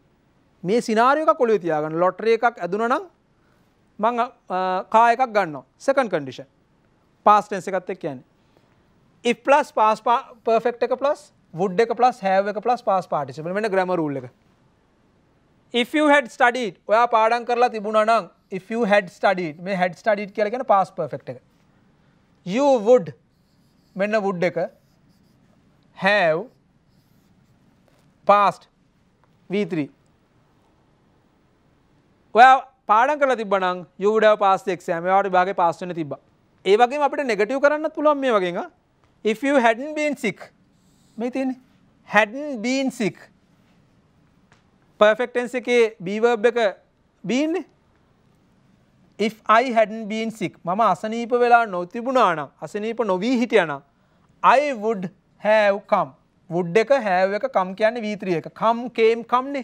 මේ සිනාරියෝ එකක් ඔළුවේ තියාගන්න. ලොටරි එකක් ඇදුණා නම් මං කා එකක් ගන්නවා. Second condition. past tense එකත් එක්ක කියන්නේ. if plus past perfect එක plus would එක plus have එක plus past participle. මෙන්න grammar rule එක. if you had studied ඔයා පාඩම් කරලා තිබුණා නම් if you had studied මේ had studied කියලා කියන්නේ past perfect එක you would මෙන්න would එක have past v3 ඔයා පාඩම් කරලා තිබ්බනම් you would have passed the exam ඔයාට විභාගේ pass වෙන්න තිබ්බා ඒ වගේම අපිට නෙගටිව් කරන්නත් පුළුවන් මේ වගේ එක if you hadn't been sick මේ තියෙන්නේ hadn't been sick perfect tense එකේ be verb එක be ඉන්නේ if i hadn't been sick මම අසනීප වෙලා නොතිබුණා නම් අසනීප නොවී හිටියා නම් i would have come would එක have එක come කියන්නේ v3 එක come came come නේ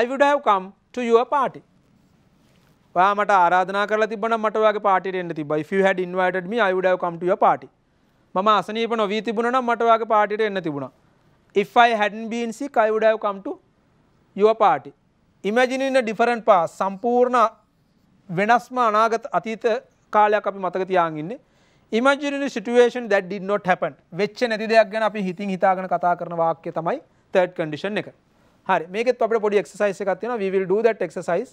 i would have come to your party ඔයා මට ආරාධනා කරලා තිබ්බනම් මට ඔයාගේ පාටියට එන්න තිබ්බා if you had invited me i would have come to your party මම අසනීප නොවී තිබුණා නම් මට ඔයාගේ පාටියට එන්න තිබුණා if i hadn't been sick i would have come to your party. Imagine in a different past සම්පූර්ණ වෙනස්ම අනාගත අතීත කාලයක් අපි මතක තියාගන්නේ ඉමජින සිටුවේෂන් දැ ඩි නොට හැපන් වෙච්ච නැති දෙයක් ගැන අපි හිතින් හිතාගෙන කතා කරන වාක්‍ය තමයි තර්ඩ් කඩිෂන් එක හරි මේකෙත් අපට පොඩි එක්සයිස් එකක් තියෙනවා we will do that exercise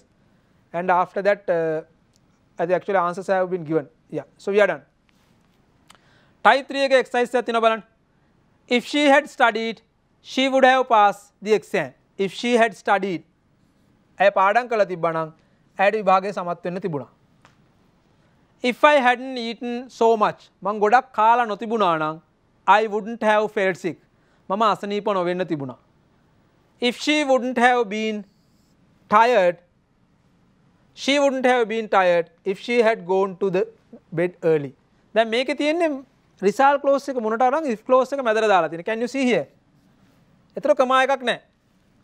and after that uh, the actual answers have been given yeah so we are done type 3 එක එක්සයිස් එකක් තියෙනවා බලන්න if she had studied she would have passed the exam if she had studied ඇය පාඩම් කළ තිබ්බනම් ඇයට විභාගය සමත් වෙන්න තිබුණා. If I hadn't eaten so much මං ගොඩක් කාලා නොතිබුණා නම් I wouldn't have felt sick මම අසනීප නොවෙන්න තිබුණා. If she wouldn't have been tired she wouldn't have been tired if she had gone to the bed early. දැන් මේකේ තියෙන්නේ රිසල් ක්ලෝස් එක මොනට අරන් if ක්ලෝස් එක මැදට දාලා තියෙන. Can you see here? එතන කමා එකක් නැහැ.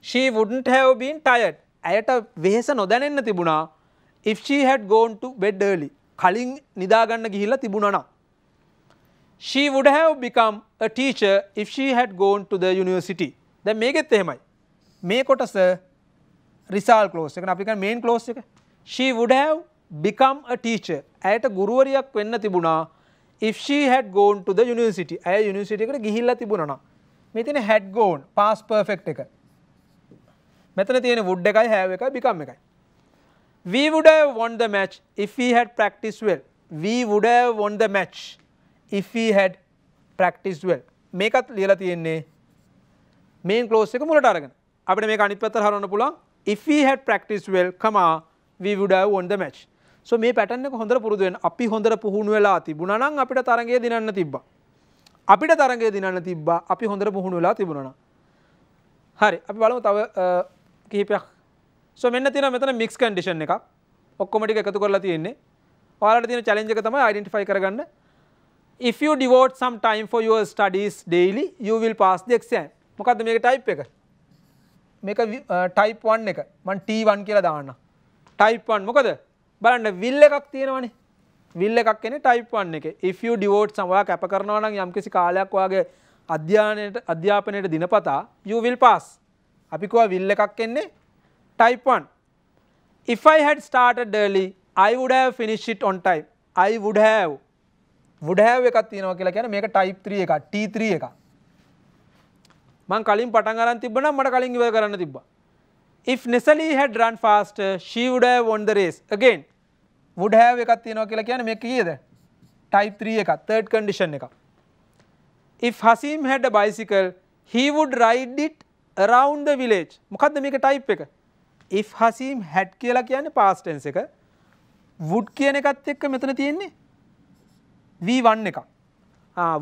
she wouldn't have been tired. ඇයට වෙහෙස නොදැනෙන්න තිබුණා if she had gone to bed early කලින් නිදාගන්න ගිහිල්ලා තිබුණනම් she would have become a teacher if she had gone to the university දැන් මේකෙත් එහෙමයි මේ කොටස රිසල් ක්ලෝස් එක අපි කියන්නේ මේන් ක්ලෝස් එක she would have become a teacher ඇයට ගුරුවරියක් වෙන්න තිබුණා if she had gone to the university ඇය යුනිවර්සිටි එකට ගිහිල්ලා තිබුණා නම් මේ තියෙන had gone past perfect එක මෙතන තියෙන වුඩ් එකයි හැව එකයි බිකම් එකයි. We would have won the match if we had practiced well. We would have won the match if we had practiced well. මේකත් ලියලා තියෙන්නේ මේන් ක්ලෝස් එක මුලට අරගෙන. අපිට මේක අනිත් පැත්තට හරවන්න පුළුවන්. If we had practiced well, comma, we would have won the match. so මේ පැටර්න් එක හොඳට පුරුදු වෙන්න. අපි හොඳට පුහුණු වෙලා තිබුණා නම් අපිට තරඟය දිනන්න තිබ්බා. අපිට තරඟය දිනන්න තිබ්බා. අපි හොඳට පුහුණු වෙලා තිබුණා නම්. හරි අපි බලමු තව කිහිපයක් සො මෙන්න තියෙන මෙතන මික්ස් කන්ඩිෂන් එකක් ඔක්කොම ටික එකතු කරලා තියෙන්නේ ඔයාලට තියෙන චැලෙන්ජ් එක තමයි identify කරගන්න if you devote some time for your studies daily you will pass the exam මොකද්ද මේක type එක මේක type 1 එක මම T1 කියලා දාන්න type 1 මොකද බලන්න will එකක් තියෙනවනේ will එකක් එන්නේ type 1 එකේ if you devote some ඔයා කැප කරනවා නම් යම්කිසි කාලයක් ඔයාගේ අධ්‍යයනයට අධ්‍යාපනයට දිනපතා you will pass අපිකවා විල් එකක් එන්නේ type 1 if I had started early I would have finished it on time I would have would have එකක් තියෙනවා කියලා කියන්නේ මේක type 3 එකක් T3 එකක් මං කලින් පටන් අරන් තිබ්බනම් මට කලින් ඉවර කරන්න තිබ්බා if Nestle had run faster she would have won the race again would have එකක් තියෙනවා කියලා කියන්නේ මේක කීයද type 3 එකක් third condition එකක් if Hasim had a bicycle he would ride it round village මොකක්ද මේක ටයිප් එක ඉ හසීම් හැට් කියලා කියන්නේ පාස්ටන්ස එක වුඩ් කියන එකත් එක්ක මෙතන තියෙන්නේ වීවන්න එක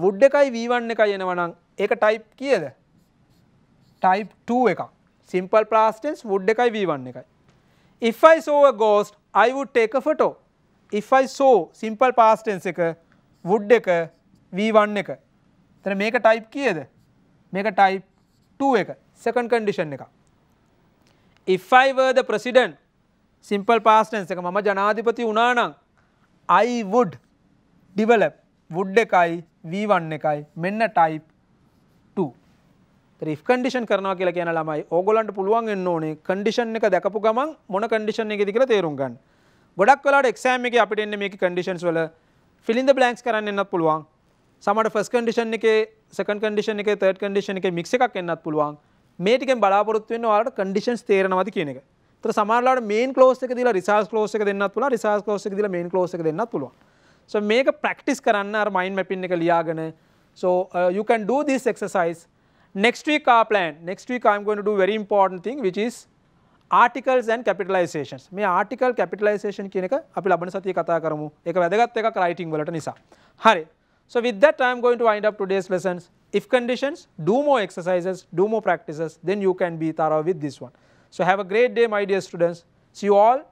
වුඩ් එකයි වීවන්න එක යනවනම් ඒක ටයිප් කියද ටයිප් එක සිම්පල් ප්ලාස්ටන්ස් වුඩ් එකයි වීවන්න එකයි if I saw a ghost I would take a photo if I saw simple past tense එක would එක v1 එක එතන මේක type කීයද මේක type 2 එක සකන් කන්ඩිෂන් එක. ඉෆයිවර්ද ප්‍රසිඩන්් සිම්පල් පාස්ටන්ස එක මම ජනාධිපති වනානං අයිවුඩ් ඩිවලප් වුඩ් එකයි වීවන්න එකයි මෙන්න ටයිප් රිෆ් කඩිෂන් කරනවා කියලා කියන ළමයි ඕගොලන්ට පුළුවන් එන්න ඕනේ කඩිෂන් එක දැකපු ගමන් මොන කඩිෂන් එකෙද කියලා තේරුම් ගන්න. ගොඩක් වෙලාට එක්සෑම් එකේ අපිට එන්නේ මේකේ කඩිෂන්ස් වල fill in the blanks කරන්න එන්නත් පුළුවන්. සමහර ෆස්ට් කඩිෂන් එකේ සෙකන්ඩ් කඩිෂන් එකේ තර්ඩ් කඩිෂන් එකේ මික්ස් එකක් එන්නත් පුළුවන්. මේටිකෙන් බලාපොරොත්තු වෙන්න ඔයාලට කන්ඩිෂන්ස් තේරෙනවද කියන එක. ඒතර සමහරවිට මේන් ක්ලෝස් එක දීලා රිසර්ච් ක්ලෝස් එක දෙන්නත් පුළුවන් රිසර්ච් ක්ලෝස් එක දීලා මේන් ක්ලෝස් එක දෙන්නත් පුළුවන්. so මේක ප්‍රැක්ටිස් කරන්න අර මයින්ඩ් මැපින් එක ලියාගෙන so uh, you can do this exercise next week our plan next week i'm going to do very important thing which is articles and capitalizations මේ article capitalization කියන එක අපි ලබන සතියේ කතා කරමු ඒක වැදගත් එකක් writing වලට නිසා හරි so with that i am going to wind up today's lessons if conditions, do more exercises, do more practices, then you can be thorough with this one. So have a great day my dear students. See you all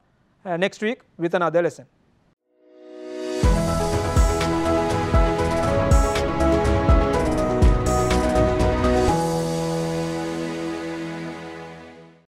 uh, next week with another lesson.